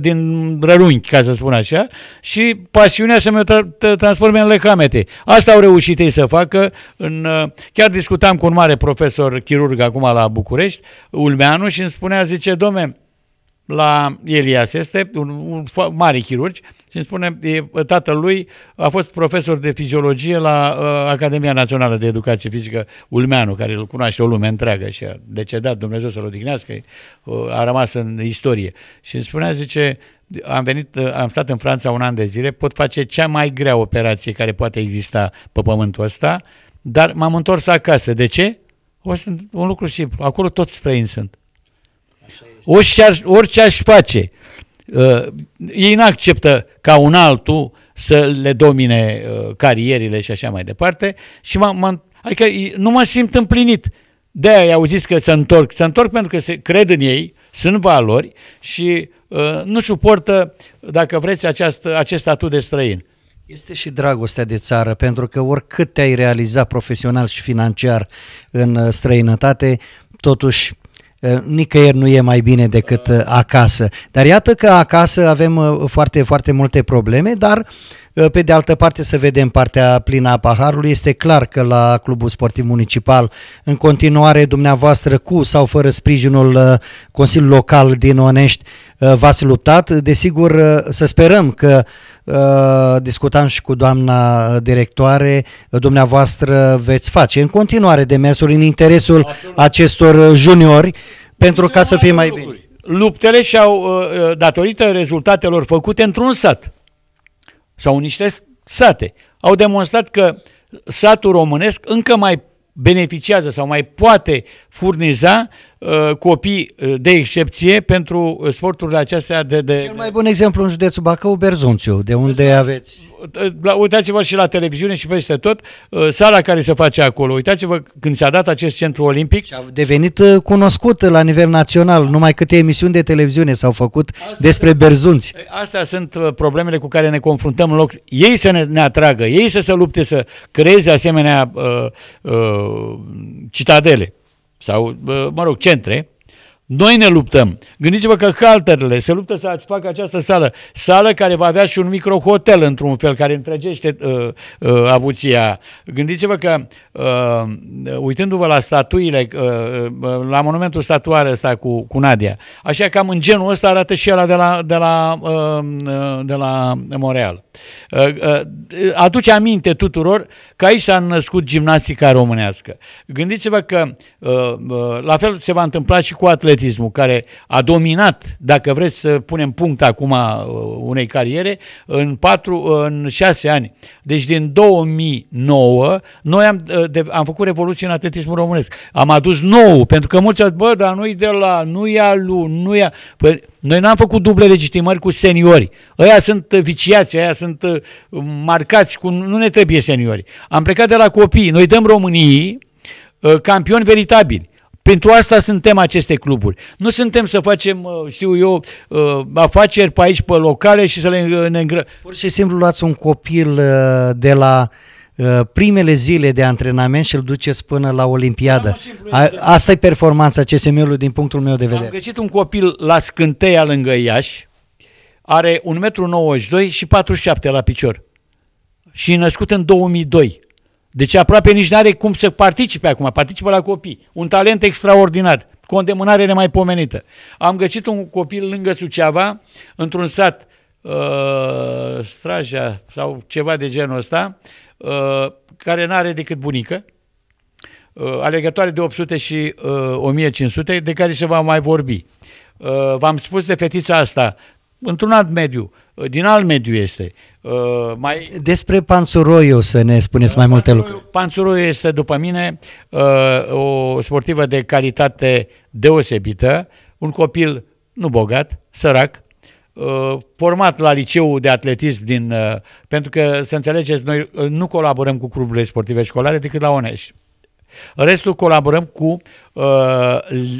din rărunchi, ca să spun așa, și pasiunea să-mi o transforme în lecamete. Asta au reușit ei să facă. În, uh, chiar discutam cu un mare profesor chirurg acum la București, Ulmeanu, și îmi spunea, zice, domne, la Elias este un, un mare chirurg și îmi spune tatăl lui a fost profesor de fiziologie la uh, Academia Națională de Educație Fizică Ulmeanu, care îl cunoaște o lume întreagă și a decedat, Dumnezeu să-l odihnească, uh, a rămas în istorie. Și îmi spunea, zice, am venit, uh, am stat în Franța un an de zile, pot face cea mai grea operație care poate exista pe pământul ăsta, dar m-am întors acasă. De ce? O, sunt un lucru simplu. Acolo toți străini sunt. Orice, aș, orice aș face, uh, ei nu acceptă ca un altul să le domine uh, carierile și așa mai departe. Și m-am, adică nu mă simt împlinit. De-aia i-au zis că se întorc. Se întorc pentru că se cred în ei, sunt valori și Uh, nu suportă, dacă vreți, această, acest statut de străin. Este și dragostea de țară, pentru că oricât te-ai realiza profesional și financiar în uh, străinătate, totuși uh, nicăieri nu e mai bine decât acasă. Dar iată că acasă avem foarte, foarte multe probleme, dar uh, Eh, pe de altă parte, să vedem partea plină a paharului, este clar că la Clubul Sportiv Municipal, în continuare, dumneavoastră, cu sau fără sprijinul eh, Consiliului Local din Onești, eh, v-ați luptat. Desigur, să sperăm că discutam și cu doamna directoare, dumneavoastră veți face în continuare demersuri în interesul Absolut. acestor juniori pentru ca să fie mai bine. Luptele și-au, datorită rezultatelor făcute, într-un sat sau niște sate, au demonstrat că satul românesc încă mai beneficiază sau mai poate furniza uh, copii uh, de excepție pentru uh, sporturile acestea de, de... Cel mai bun exemplu în județul Bacău, Berzunțiu, de unde aveți... Uitați-vă și la televiziune și peste tot, uh, sala care se face acolo. Uitați-vă când s-a dat acest centru olimpic. Și a devenit uh, cunoscut la nivel național, numai câte emisiuni de televiziune s-au făcut astea despre sunt, Berzunți. Astea sunt problemele cu care ne confruntăm în loc. Ei să ne, ne atragă, ei să se lupte să creeze asemenea uh, uh, citadele sau, mă rog, centre, noi ne luptăm. Gândiți-vă că halterele se luptă să facă această sală. Sală care va avea și un microhotel într-un fel, care întregește uh, uh, avuția. Gândiți-vă că, uh, uitându-vă la statuile, uh, uh, la monumentul statuare ăsta cu, cu Nadia, așa cam în genul ăsta arată și ăla de la, de la, uh, de la Montreal. Uh, uh, aduce aminte tuturor că aici s-a născut gimnastica românească. Gândiți-vă că, uh, uh, la fel se va întâmpla și cu atletismul atletismul care a dominat, dacă vreți să punem punct acum uh, unei cariere, în, patru, uh, în 6 ani. Deci din 2009 noi am, uh, de, am făcut revoluție în atletismul românesc. Am adus nou, pentru că mulți au zis, bă, dar nu-i de la, nu e alu, nu e... Păi, noi n-am făcut duble legitimări cu seniori. Ăia sunt viciați, ăia sunt marcați cu... Nu ne trebuie seniori. Am plecat de la copii. Noi dăm României campioni veritabili. Pentru asta suntem aceste cluburi. Nu suntem să facem, uh, știu eu, uh, afaceri pe aici, pe locale și să le uh, ne îngră... Pur și simplu luați un copil de la primele zile de antrenament și îl duceți până la Olimpiadă. Da, exact. asta e performanța CSM-ului din punctul meu de vedere. Am găsit un copil la Scânteia lângă Iași, are 1,92 m și 47 la picior și născut în 2002. Deci aproape nici nu are cum să participe acum, participă la copii. Un talent extraordinar, cu o îndemânare nemaipomenită. Am găsit un copil lângă Suceava, într-un sat, uh, Straja sau ceva de genul ăsta, uh, care nu are decât bunică, uh, alegătoare de 800 și uh, 1500, de care se va mai vorbi. Uh, v-am spus de fetița asta, într-un alt mediu, uh, Uh, din alt mediu este. Uh, mai... Despre Panțuroiu să ne spuneți uh, mai multe Panțuroiu, lucruri. Panțuroiu este, după mine, uh, o sportivă de calitate deosebită, un copil nu bogat, sărac, uh, format la liceul de atletism din... Uh, pentru că, să înțelegeți, noi nu colaborăm cu cluburile sportive școlare decât la Onești. Restul colaborăm cu uh,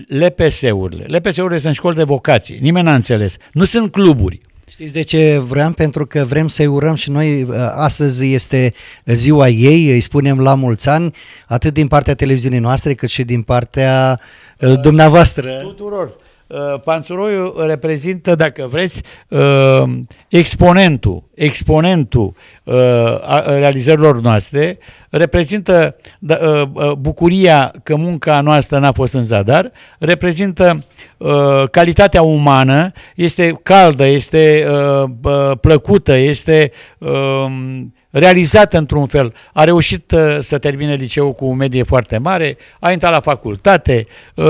LPS-urile. LPS-urile sunt școli de vocație, nimeni n-a înțeles. Nu sunt cluburi. Știți de ce vrem? Pentru că vrem să-i urăm și noi. Uh, astăzi este ziua ei, îi spunem la mulți ani, atât din partea televiziunii noastre, cât și din partea uh, da. dumneavoastră. Tuturor. Uh, Panțuroiu reprezintă, dacă vreți, uh, exponentul, exponentul uh, realizărilor noastre, reprezintă da, bucuria că munca noastră n-a fost în zadar, reprezintă calitatea umană, este caldă, este plăcută, este realizată într-un fel. A reușit uh, să termine liceul cu o medie foarte mare, a intrat la facultate, uh,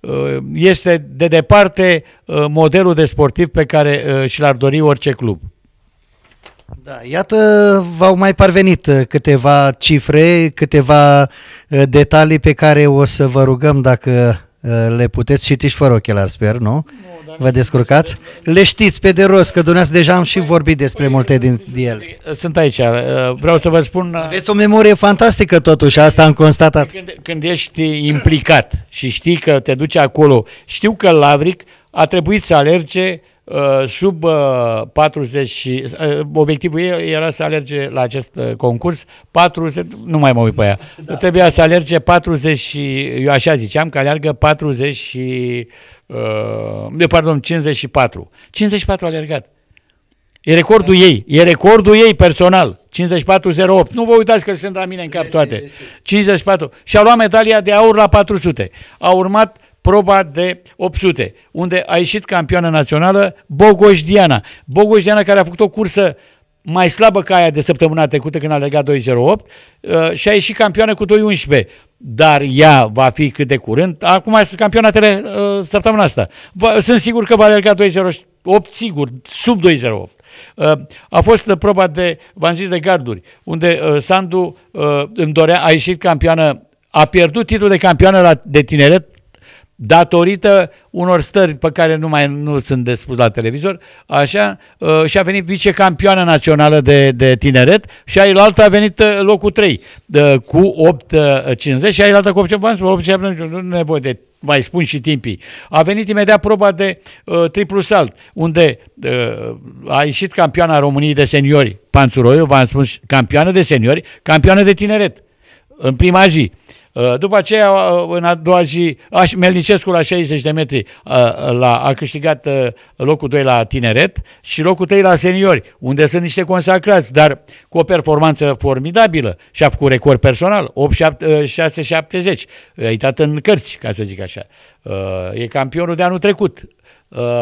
uh, este de departe uh, modelul de sportiv pe care uh, și l-ar dori orice club. Da, iată, v-au mai parvenit uh, câteva cifre, câteva detalii pe care o să vă rugăm dacă Eh, le puteți citi și fără ochelari, sper, nu? nu Vă descurcați? Le știți pe de rost, că dumneavoastră deja am și păi, vorbit despre păi, multe din ele. Sunt aici, eh, vreau să vă spun... Eh, Aveți o memorie fantastică totuși, asta am constatat. Când, când ești implicat și știi că te duci acolo, știu că Lavric a trebuit să alerge Uh, sub 40, uh, uh, obiectivul ei era să alerge la acest concurs 40, nu mai mă uit pe ea, da. trebuia să alerge 40, eu așa ziceam, că alergă 40 și, de pardon, 54. 54 a alergat. E recordul da. ei, e recordul ei personal, 54.08. Nu vă uitați că sunt la mine în cap toate. 54. Și a luat medalia de aur la 400. A urmat proba de 800, unde a ieșit campioană națională Bogojdiana. Bogojdiana care a făcut o cursă mai slabă ca aia de săptămâna trecută când a legat 208 uh, și a ieșit campioană cu 211. Dar ea va fi cât de curând. Acum este campionatele uh, săptămâna asta. Sunt sigur că va alerga 208, sigur, sub 208. Uh, a fost proba de, v-am zis, de garduri, unde Sandu îmi dorea, a ieșit campioană, a pierdut titlul de campioană de tineret datorită unor stări pe care nu mai nu sunt de spus la televizor, așa, uh, și-a venit vicecampioana națională de, de tineret și ailaltă a venit uh, locul 3 uh, cu 8,50 și ailaltă cu 8,50, nu nevoie de mai spun și timpii. A venit imediat proba de uh, triplu salt, unde uh, a ieșit campioana României de seniori, Panțuroiu, v-am spus, campioană de seniori, campioană de tineret în prima zi. Uh, după aceea, uh, în a doua zi, Melnicescu la 60 de metri uh, a, a câștigat locul 2 la tineret și locul 3 la seniori, unde sunt niște consacrați, dar cu o performanță formidabilă și a făcut record personal, a uitat în cărți, ca să zic așa. E campionul de anul trecut Uh,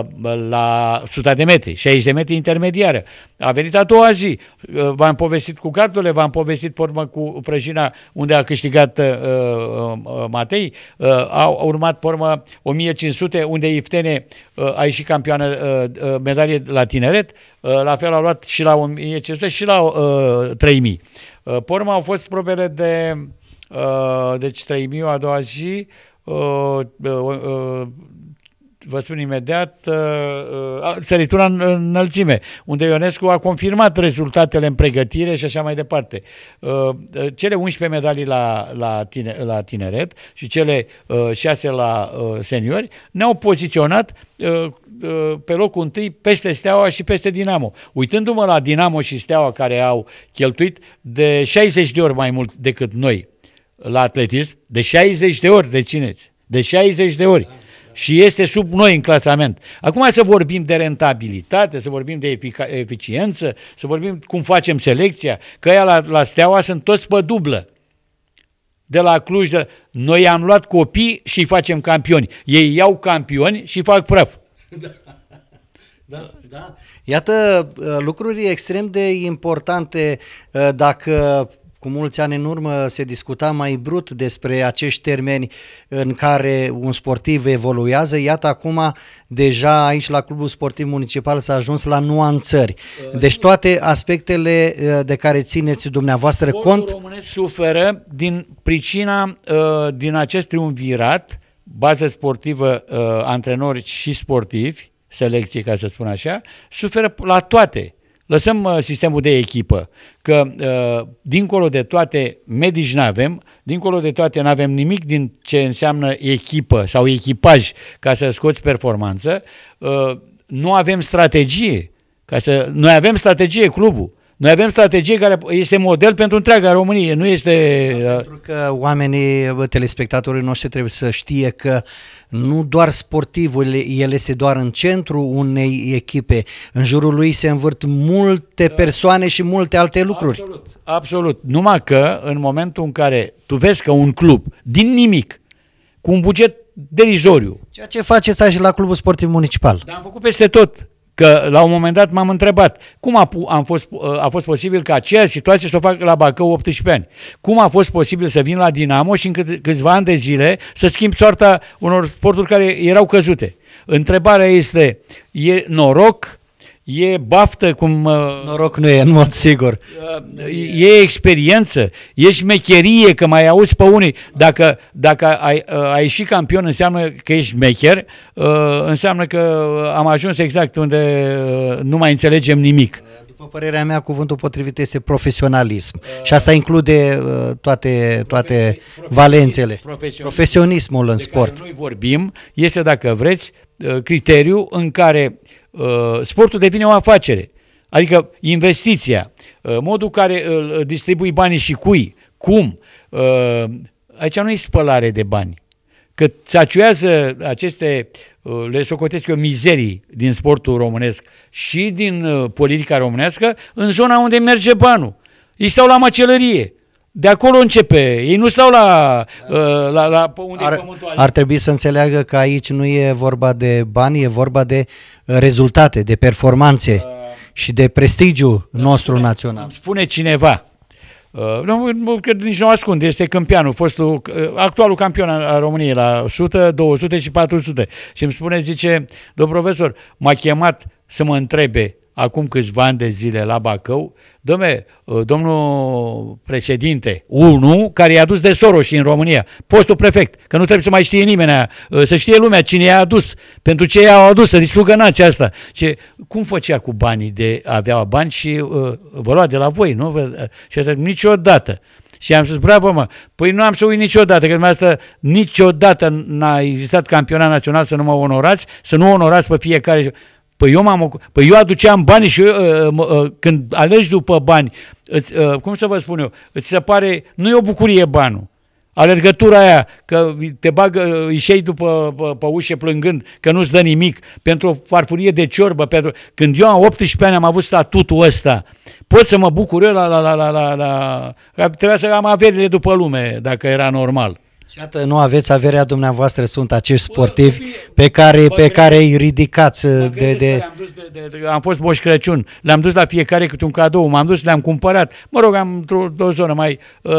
la 100 de metri, 60 de metri intermediară. A venit a doua zi, uh, v-am povestit cu cardurile, v-am povestit formă cu prăjina unde a câștigat uh, uh, uh Matei, uh, au urmat formă 1500 unde Iftene uh, a ieșit campioană uh, medalie la tineret, uh, la fel a luat și la 1500 și la uh, 3000. Uh, porma au fost probele de uh, deci 3000 a doua zi uh, uh, uh, vă spun imediat, uh, uh, săritura în înălțime, unde Ionescu a confirmat rezultatele în pregătire și așa mai departe. Uh, cele 11 medalii la, la, tine, la tineret și cele 6 la seniori ne-au poziționat pe locul întâi peste Steaua și peste Dinamo. Uitându-mă la Dinamo și Steaua care au cheltuit de 60 de ori mai mult decât noi la atletism, de 60 de ori, rețineți, de 60 de ori. Da și este sub noi în clasament. Acum să vorbim de rentabilitate, să vorbim de eficiență, să vorbim cum facem selecția, că ea la, la Steaua sunt toți pe dublă. De la Cluj, de... noi am luat copii și îi facem campioni. Ei iau campioni și fac praf. Da, da. Iată uh, lucruri extrem de importante uh, dacă cu mulți ani în urmă se discuta mai brut despre acești termeni în care un sportiv evoluează. Iată acum deja aici la Clubul Sportiv Municipal s-a ajuns la nuanțări. Uh, deci toate aspectele uh, de care țineți dumneavoastră Sportul cont... românesc suferă din pricina uh, din acest triumvirat bază sportivă, antrenori și sportivi, selecție ca să spun așa, suferă la toate Lăsăm uh, sistemul de echipă, că uh, dincolo de toate medici nu avem, dincolo de toate nu avem nimic din ce înseamnă echipă sau echipaj ca să scoți performanță, uh, nu avem strategie. Ca să, noi avem strategie, clubul, noi avem strategie care este model pentru întreaga Românie, nu este... Da, uh, pentru că oamenii, telespectatorii noștri trebuie să știe că nu doar sportivul, el este doar în centru unei echipe. În jurul lui se învârt multe da. persoane și multe alte lucruri. Absolut, absolut. Numai că în momentul în care tu vezi că un club, din nimic, cu un buget derizoriu... Ceea ce faceți aici la Clubul Sportiv Municipal. Dar am făcut peste tot. Că la un moment dat m-am întrebat cum a, am fost, uh, a fost posibil ca aceeași situație să o fac la Bacău 18 ani. Cum a fost posibil să vin la Dinamo și în câte, câțiva ani de zile să schimb soarta unor sporturi care erau căzute. Întrebarea este, e noroc e baftă cum... Uh, Noroc nu e, în mod sigur. Uh, e experiență, e șmecherie, că mai auzi pe unii. Dacă, dacă ai, uh, ai și campion înseamnă că ești șmecher, înseamnă că am ajuns exact unde nu mai înțelegem nimic. După părerea mea, cuvântul potrivit este profesionalism. Uh, și asta include uh, toate, toate profesionism, valențele. Profesionism, Profesionismul în sport. noi vorbim este, dacă vreți, criteriu în care uh, Uh, sportul devine o afacere. Adică investiția, uh, modul care îl distribui banii și cui, cum. Uh, aici nu e spălare de bani. Că țaciuează aceste, le socotesc eu, mizerii din sportul românesc și din politica românească în zona unde merge banul. Ei stau la macelărie. De acolo începe. Ei nu stau la, uh, la, la, la unde ar, e pământul Ar trebui să înțeleagă că aici nu e vorba de bani, e vorba de uh, rezultate, de performanțe uh, și de prestigiu da, nostru spune, național. spune cineva, uh, nu, nu cred nici nu ascund, este câmpianul, fostul, uh, actualul campion al României la 100, 200 și 400. Și îmi spune, zice, domn profesor, m-a chemat să mă întrebe acum câțiva ani de zile la Bacău Dom'le, uh, domnul președinte, unul care i-a dus de Soros și în România, postul prefect, că nu trebuie să mai știe nimeni, uh, să știe lumea cine i-a adus, pentru ce i-au adus, să distrugă nația asta. Ce, cum făcea cu banii de avea bani și uh, vă lua de la voi, nu? Vă, uh, și asta niciodată. Și am spus, bravo mă, păi nu am să uit niciodată, că dumneavoastră niciodată n-a existat campionat național să nu mă onorați, să nu onorați pe fiecare. Păi eu, m-am, păi eu aduceam bani și eu, uh, uh, când alegi după bani, îți, uh, cum să vă spun eu, îți se pare, nu e o bucurie banul. Alergătura aia, că te bagă, ieși uh, după pe, pe ușe plângând, că nu-ți dă nimic, pentru o farfurie de ciorbă, pentru... când eu am 18 ani am avut statutul ăsta, pot să mă bucur eu la, la, la, la, la, la... trebuia să am averile după lume, dacă era normal. Și iată, nu aveți averea dumneavoastră, sunt acești sportivi pe care, pe care îi ridicați. De, de... Am, fost Moș Crăciun, le-am dus la fiecare cât un cadou, m-am dus, le-am cumpărat. Mă rog, am într-o zonă mai... Uh,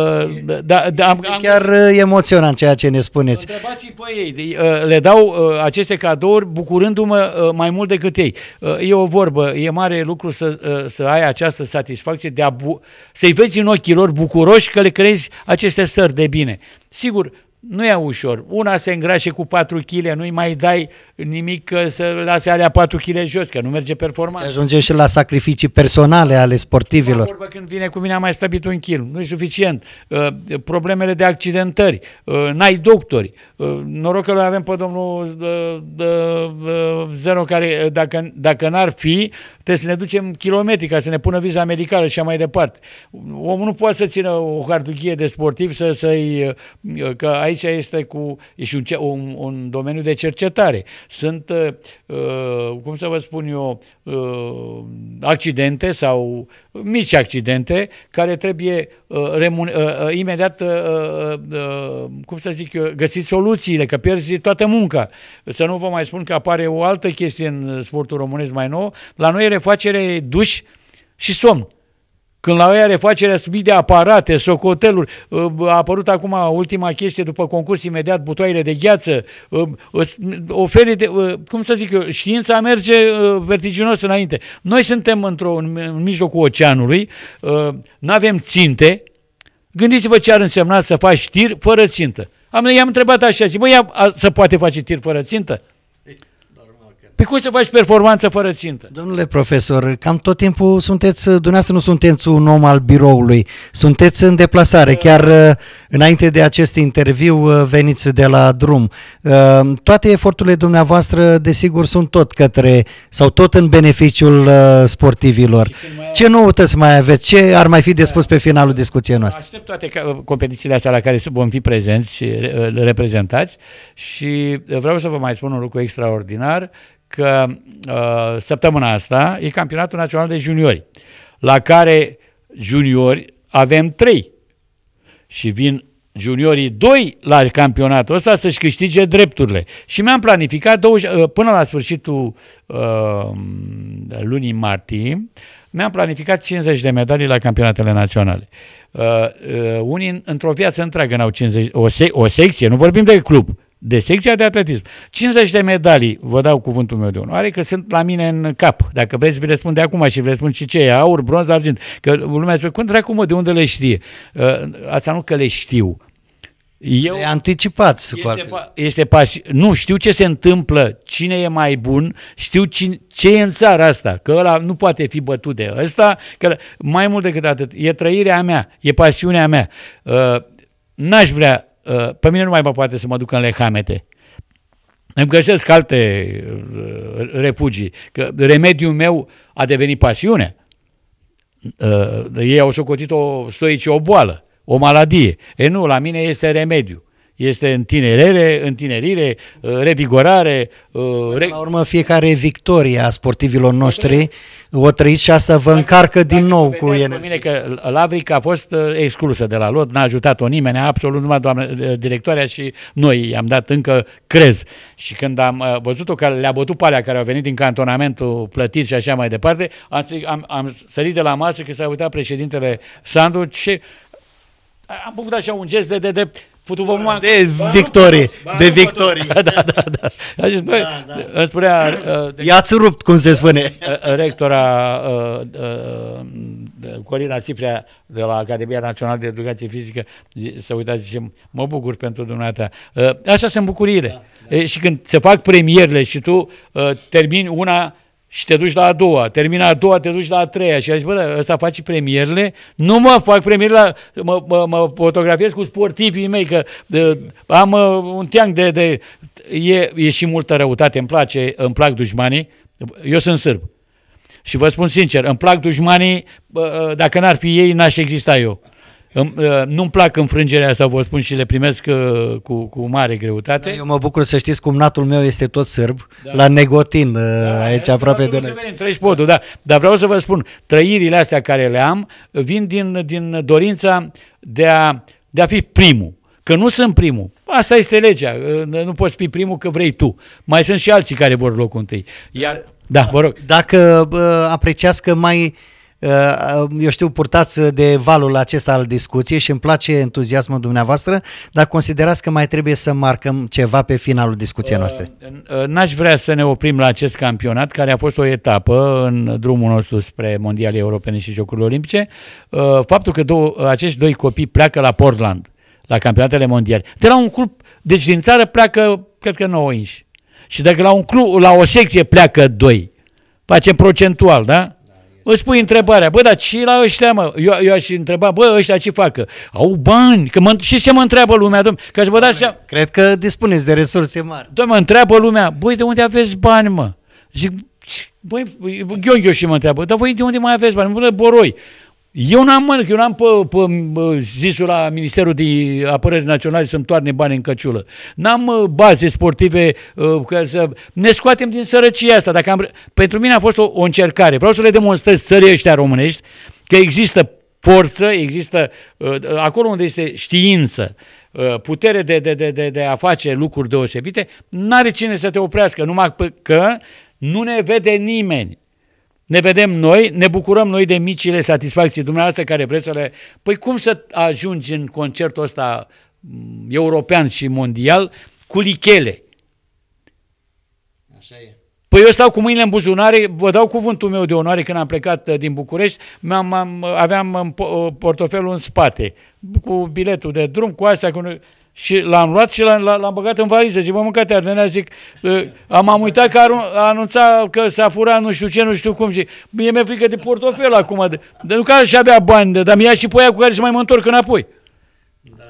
da, da, am, am, chiar am... Uh, emoționant ceea ce ne spuneți. Întrebați-i pe ei, uh, le dau uh, aceste cadouri bucurându-mă mai mult decât ei. E o vorbă, e mare lucru să, să ai această satisfacție de a bu- să-i vezi în ochii lor bucuroși că le crezi aceste stări de bine. Sigur, nu e ușor. Una se îngrașe cu 4 kg, nu-i mai dai nimic să lase alea 4 kg jos, că nu merge performanța. ajunge și la sacrificii personale ale sportivilor. Vorba când vine cu mine am mai slăbit un kil, nu e suficient. Uh, problemele de accidentări, uh, n-ai doctori. Uh, noroc că noi avem pe domnul Zero care, dacă, dacă n-ar fi, Trebuie să ne ducem kilometri ca să ne pună viza medicală și așa mai departe. Omul nu poate să țină o harduchie de sportiv, să, să-i, uh, că aici este cu, e și un, un, un domeniu de cercetare. Sunt, uh, uh, cum să vă spun eu, uh, accidente sau mici accidente care trebuie uh, remun- uh, uh imediat, uh, uh, uh, cum să zic eu, găsiți soluțiile, că pierzi toată munca. Să nu vă mai spun că apare o altă chestie în sportul românesc mai nou, la noi refacere duș și somn. Când la ei refacerea facerea subit de aparate, socoteluri, ă, a apărut acum ultima chestie după concurs imediat, butoaile de gheață, ă, ă, o felie de, cum să zic eu, știința merge vertiginos înainte. Noi suntem într-o, în mijlocul oceanului, nu avem ținte, gândiți-vă ce ar însemna să faci tir fără țintă. Am, i-am întrebat așa, zic, băi, ia, a, să poate face tir fără țintă? Pe cum să faci performanță fără țintă? Domnule profesor, cam tot timpul sunteți, dumneavoastră nu sunteți un om al biroului, sunteți în deplasare. Chiar uh, înainte de acest interviu uh, veniți de la drum. Uh, toate eforturile dumneavoastră, desigur, sunt tot către sau tot în beneficiul sportivilor. Ce noutăți mai aveți? Ce ar mai fi de spus pe finalul discuției noastre? Aștept toate competițiile astea la care vom fi prezenți și reprezentați și vreau să vă mai spun un lucru extraordinar că uh, săptămâna asta e campionatul național de juniori, la care juniori avem trei și vin juniorii doi la campionatul ăsta să-și câștige drepturile. Și mi-am planificat 20, uh, până la sfârșitul uh, lunii martie, mi-am planificat 50 de medalii la campionatele naționale. Uh, uh, unii într-o viață întreagă n-au 50, o, se, o secție, nu vorbim de club, de secția de atletism. 50 de medalii, vă dau cuvântul meu de onoare, că sunt la mine în cap. Dacă vreți, vi spun de acum și vi spun și ce e, aur, bronz, argint. Că lumea spune, cum dracu mă, de unde le știe? Uh, asta nu că le știu. Eu, le anticipați. Este, pa, este pas, nu, știu ce se întâmplă, cine e mai bun, știu cine, ce e în țara asta, că ăla nu poate fi bătut de ăsta, că mai mult decât atât, e trăirea mea, e pasiunea mea. Uh, n-aș vrea Eh, pe mine nu mai mă poate să mă duc în lehamete. Îmi găsesc alte eh, refugii. Că remediul meu a devenit pasiune. Eh, ei au socotit-o stoici o boală, o maladie. E nu, la mine este remediu este în întinerire, uh, revigorare. Uh, re... La urmă, fiecare victorie a sportivilor noștri o trăiți și asta vă dacă, încarcă din nou cu energie. Mine că Lavric a fost uh, exclusă de la lot, n-a ajutat-o nimeni, absolut numai doamna directoarea și noi i-am dat încă crez. Și când am văzut-o că le-a bătut palea care au venit din cantonamentul plătit și așa mai departe, am, am, am sărit de la masă că s-a uitat președintele Sandu și am făcut așa un gest de, de, de Putu vă numai... De victorie, de victorie. Da, da, da, da. A zis, băi, da, da. îmi spunea... Da. Uh, I-ați rupt, cum se spune. Uh, uh, rectora uh, uh, uh Corina Cifrea de la Academia Națională de Educație Fizică să uitați zice, mă bucur pentru dumneata. Uh, așa sunt bucurile. Da, da. E, și când se fac premierile și tu uh, termini una și te duci la a doua, termina a doua, te duci la a treia și ai bă, da, ăsta face premierele, nu mă fac premierele, la, mă, mă, mă fotografiez cu sportivii mei, că de, am uh, un teanc de, de e, e și multă răutate, îmi place, îmi plac dușmanii, eu sunt sârb și vă spun sincer, îmi plac dușmanii, uh, dacă n-ar fi ei, n-aș exista eu. Uh, nu-mi plac înfrângerea asta, vă spun, și le primesc uh, cu, cu mare greutate. Da, eu mă bucur să știți cum natul meu este tot sârb, da. la Negotin, uh, da, aici aproape de noi. Venim, treci da. Dar vreau să vă spun, trăirile astea care le am vin din, din dorința de a, de a fi primul. Că nu sunt primul. Asta este legea. Nu poți fi primul că vrei tu. Mai sunt și alții care vor locul întâi. Iar, da, vă rog. Dacă apreciați că mai eu știu, purtați de valul acesta al discuției și îmi place entuziasmul dumneavoastră, dar considerați că mai trebuie să marcăm ceva pe finalul discuției uh, noastre. Uh, n-aș vrea să ne oprim la acest campionat, care a fost o etapă în drumul nostru spre Mondiale Europene și Jocurile Olimpice. Uh, faptul că două, acești doi copii pleacă la Portland, la campionatele mondiale, de la un club, deci din țară pleacă, cred că 9 inși. Și dacă la, un club, la o secție pleacă doi, facem procentual, da? Îți pui întrebarea, bă, dar ce la ăștia, mă? Eu, eu aș întreba, bă, ăștia ce facă? Au bani, că mă, și ce mă întreabă lumea, domnule? Că aș vă da așa... Cred că dispuneți de resurse mari. Domnule, mă întreabă lumea, băi, de unde aveți bani, mă? Zic, băi, eu și mă întreabă, dar voi de unde mai aveți bani? Mă, Boroi. Eu n-am mănânc, eu n-am pe, pe zisul la Ministerul de Apărării Naționale să-mi toarne bani în căciulă. N-am baze sportive ă, ca să ne scoatem din sărăcia asta. Dacă am, pentru mine a fost o, o încercare. Vreau să le demonstrez țării ăștia românești că există forță, există ă, ă, acolo unde este știință, putere de, de, de, de, de a face lucruri deosebite, n-are cine să te oprească, numai că nu ne vede nimeni ne vedem noi, ne bucurăm noi de micile satisfacții dumneavoastră care vreți să le... Păi cum să ajungi în concertul ăsta mm, european și mondial cu lichele? Așa e. Păi eu stau cu mâinile în buzunare, vă dau cuvântul meu de onoare când am plecat uh, din București, am, am, aveam în uh, portofelul în spate, cu biletul de drum, cu astea, cu și l-am luat și l-am, băgat în valiză. Zic, mă, mâncate Ardenea, zic, am, am uitat că arun, a anunțat că s-a furat nu știu ce, nu știu cum. Zic, mie mi-e frică de portofel acum. De, de nu că și avea bani, dar mi-a și pe cu care să mai mă întorc înapoi. Da.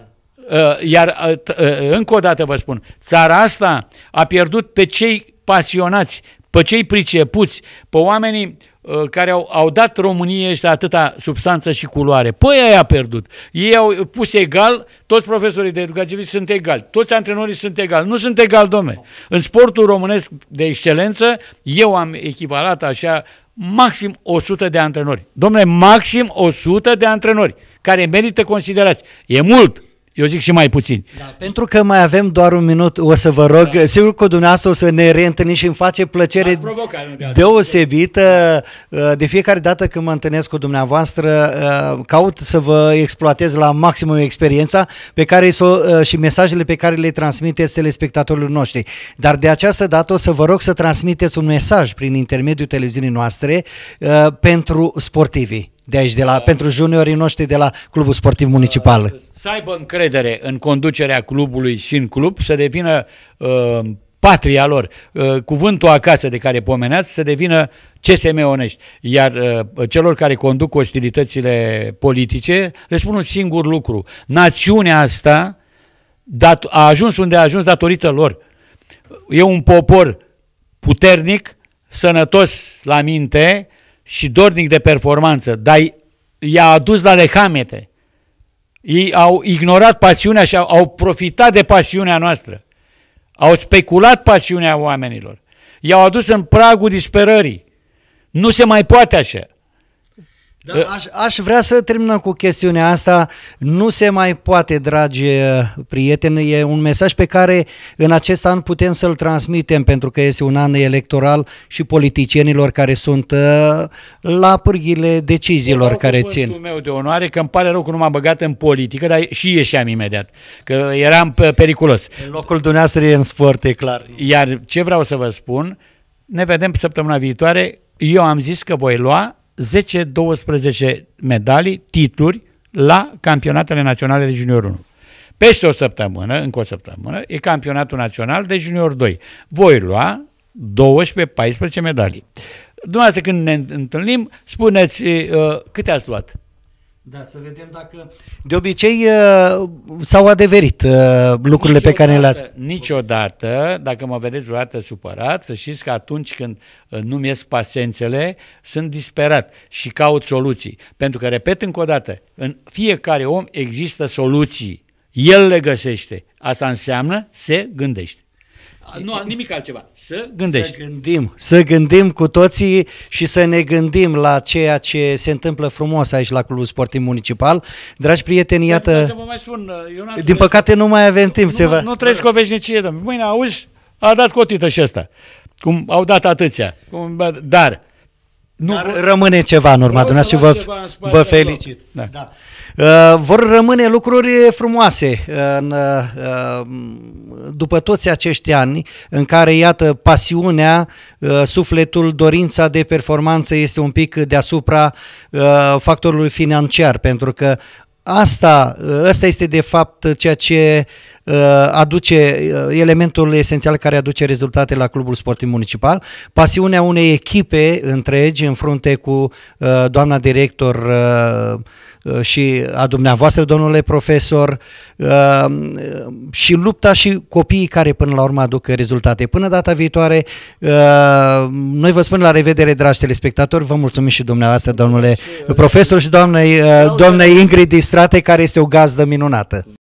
Uh, iar, uh, uh, încă o dată vă spun, țara asta a pierdut pe cei pasionați, pe cei pricepuți, pe oamenii Uh, care au, au dat României ăștia atâta substanță și culoare. Păi aia a pierdut. Ei au pus egal, toți profesorii de educație fizică sunt egali, toți antrenorii sunt egali. Nu sunt egali, domne. În sportul românesc de excelență, eu am echivalat așa maxim 100 de antrenori. domne. maxim 100 de antrenori care merită considerați. E mult, eu zic și mai puțin. Da, pentru că mai avem doar un minut, o să vă rog, da. sigur că dumneavoastră o să ne reîntâlnim și îmi face plăcere deosebită. Uh, de fiecare dată când mă întâlnesc cu dumneavoastră, uh, caut să vă exploatez la maximum experiența pe care uh, și mesajele pe care le transmiteți telespectatorilor noștri. Dar de această dată o să vă rog să transmiteți un mesaj prin intermediul televiziunii noastre pentru sportivii de aici, de la, da. pentru juniorii noștri de la Clubul Sportiv Municipal. să aibă încredere în conducerea clubului și în club, să devină uh, patria lor, uh, cuvântul acasă de care pomeneați, să devină CSM onești. Iar uh, celor care conduc ostilitățile politice, le spun un singur lucru. Națiunea asta dat, a ajuns unde a ajuns datorită lor. E un popor puternic, sănătos la minte, și dornic de performanță, dar i-a adus la lehamete. Ei au ignorat pasiunea și au, au profitat de pasiunea noastră. Au speculat pasiunea oamenilor. I-au adus în pragul disperării. Nu se mai poate așa. Da, aș, aș vrea să terminăm cu chestiunea asta. Nu se mai poate, dragi uh, prieteni, e un mesaj pe care în acest an putem să-l transmitem pentru că este un an electoral și politicienilor care sunt uh, la pârghile deciziilor care țin. meu de onoare că îmi pare rău că nu m-am băgat în politică, dar și ieșeam imediat, că eram uh, periculos. În locul dumneavoastră e în sport, e clar. Iar ce vreau să vă spun, ne vedem săptămâna viitoare. Eu am zis că voi lua 10-12 medalii, titluri la campionatele naționale de junior 1. Peste o săptămână, încă o săptămână, e campionatul național de junior 2. Voi lua 12-14 medalii. Dumneavoastră, când ne întâlnim, spuneți uh, câte ați luat? Da, să vedem dacă... De obicei uh, s-au adeverit uh, lucrurile niciodată, pe care le-ați... Niciodată, dacă mă vedeți vreodată supărat, să știți că atunci când uh, nu-mi ies pasențele, sunt disperat și caut soluții. Pentru că, repet încă o dată, în fiecare om există soluții. El le găsește. Asta înseamnă se gândește nu, nimic altceva. Să gândești. Să gândim, să gândim cu toții și să ne gândim la ceea ce se întâmplă frumos aici la Clubul Sportiv Municipal. Dragi prieteni, iată... Vă mai spun, eu din păcate nu mai avem timp. Nu, să vă... nu treci cu o veșnicie, domnule. Mâine auzi, a dat cotită și asta. Cum au dat atâția. Cum, dar nu, Dar rămâne ceva în urma dumneavoastră și vă, ceva, vă felicit. Da. Da. Uh, vor rămâne lucruri frumoase uh, în, uh, uh, după toți acești ani în care, iată, pasiunea, uh, sufletul, dorința de performanță este un pic deasupra uh, factorului financiar, pentru că Asta, asta este de fapt ceea ce uh, aduce uh, elementul esențial care aduce rezultate la clubul sportiv municipal, pasiunea unei echipe întregi în frunte cu uh, doamna director Uh, și a dumneavoastră, domnule profesor, uh, și lupta și copiii care până la urmă aduc rezultate. Până data viitoare, uh, noi vă spun la revedere, dragi telespectatori, vă mulțumim și dumneavoastră, domnule profesor și doamnei, doamnei Ingrid Distrate, care este o gazdă minunată.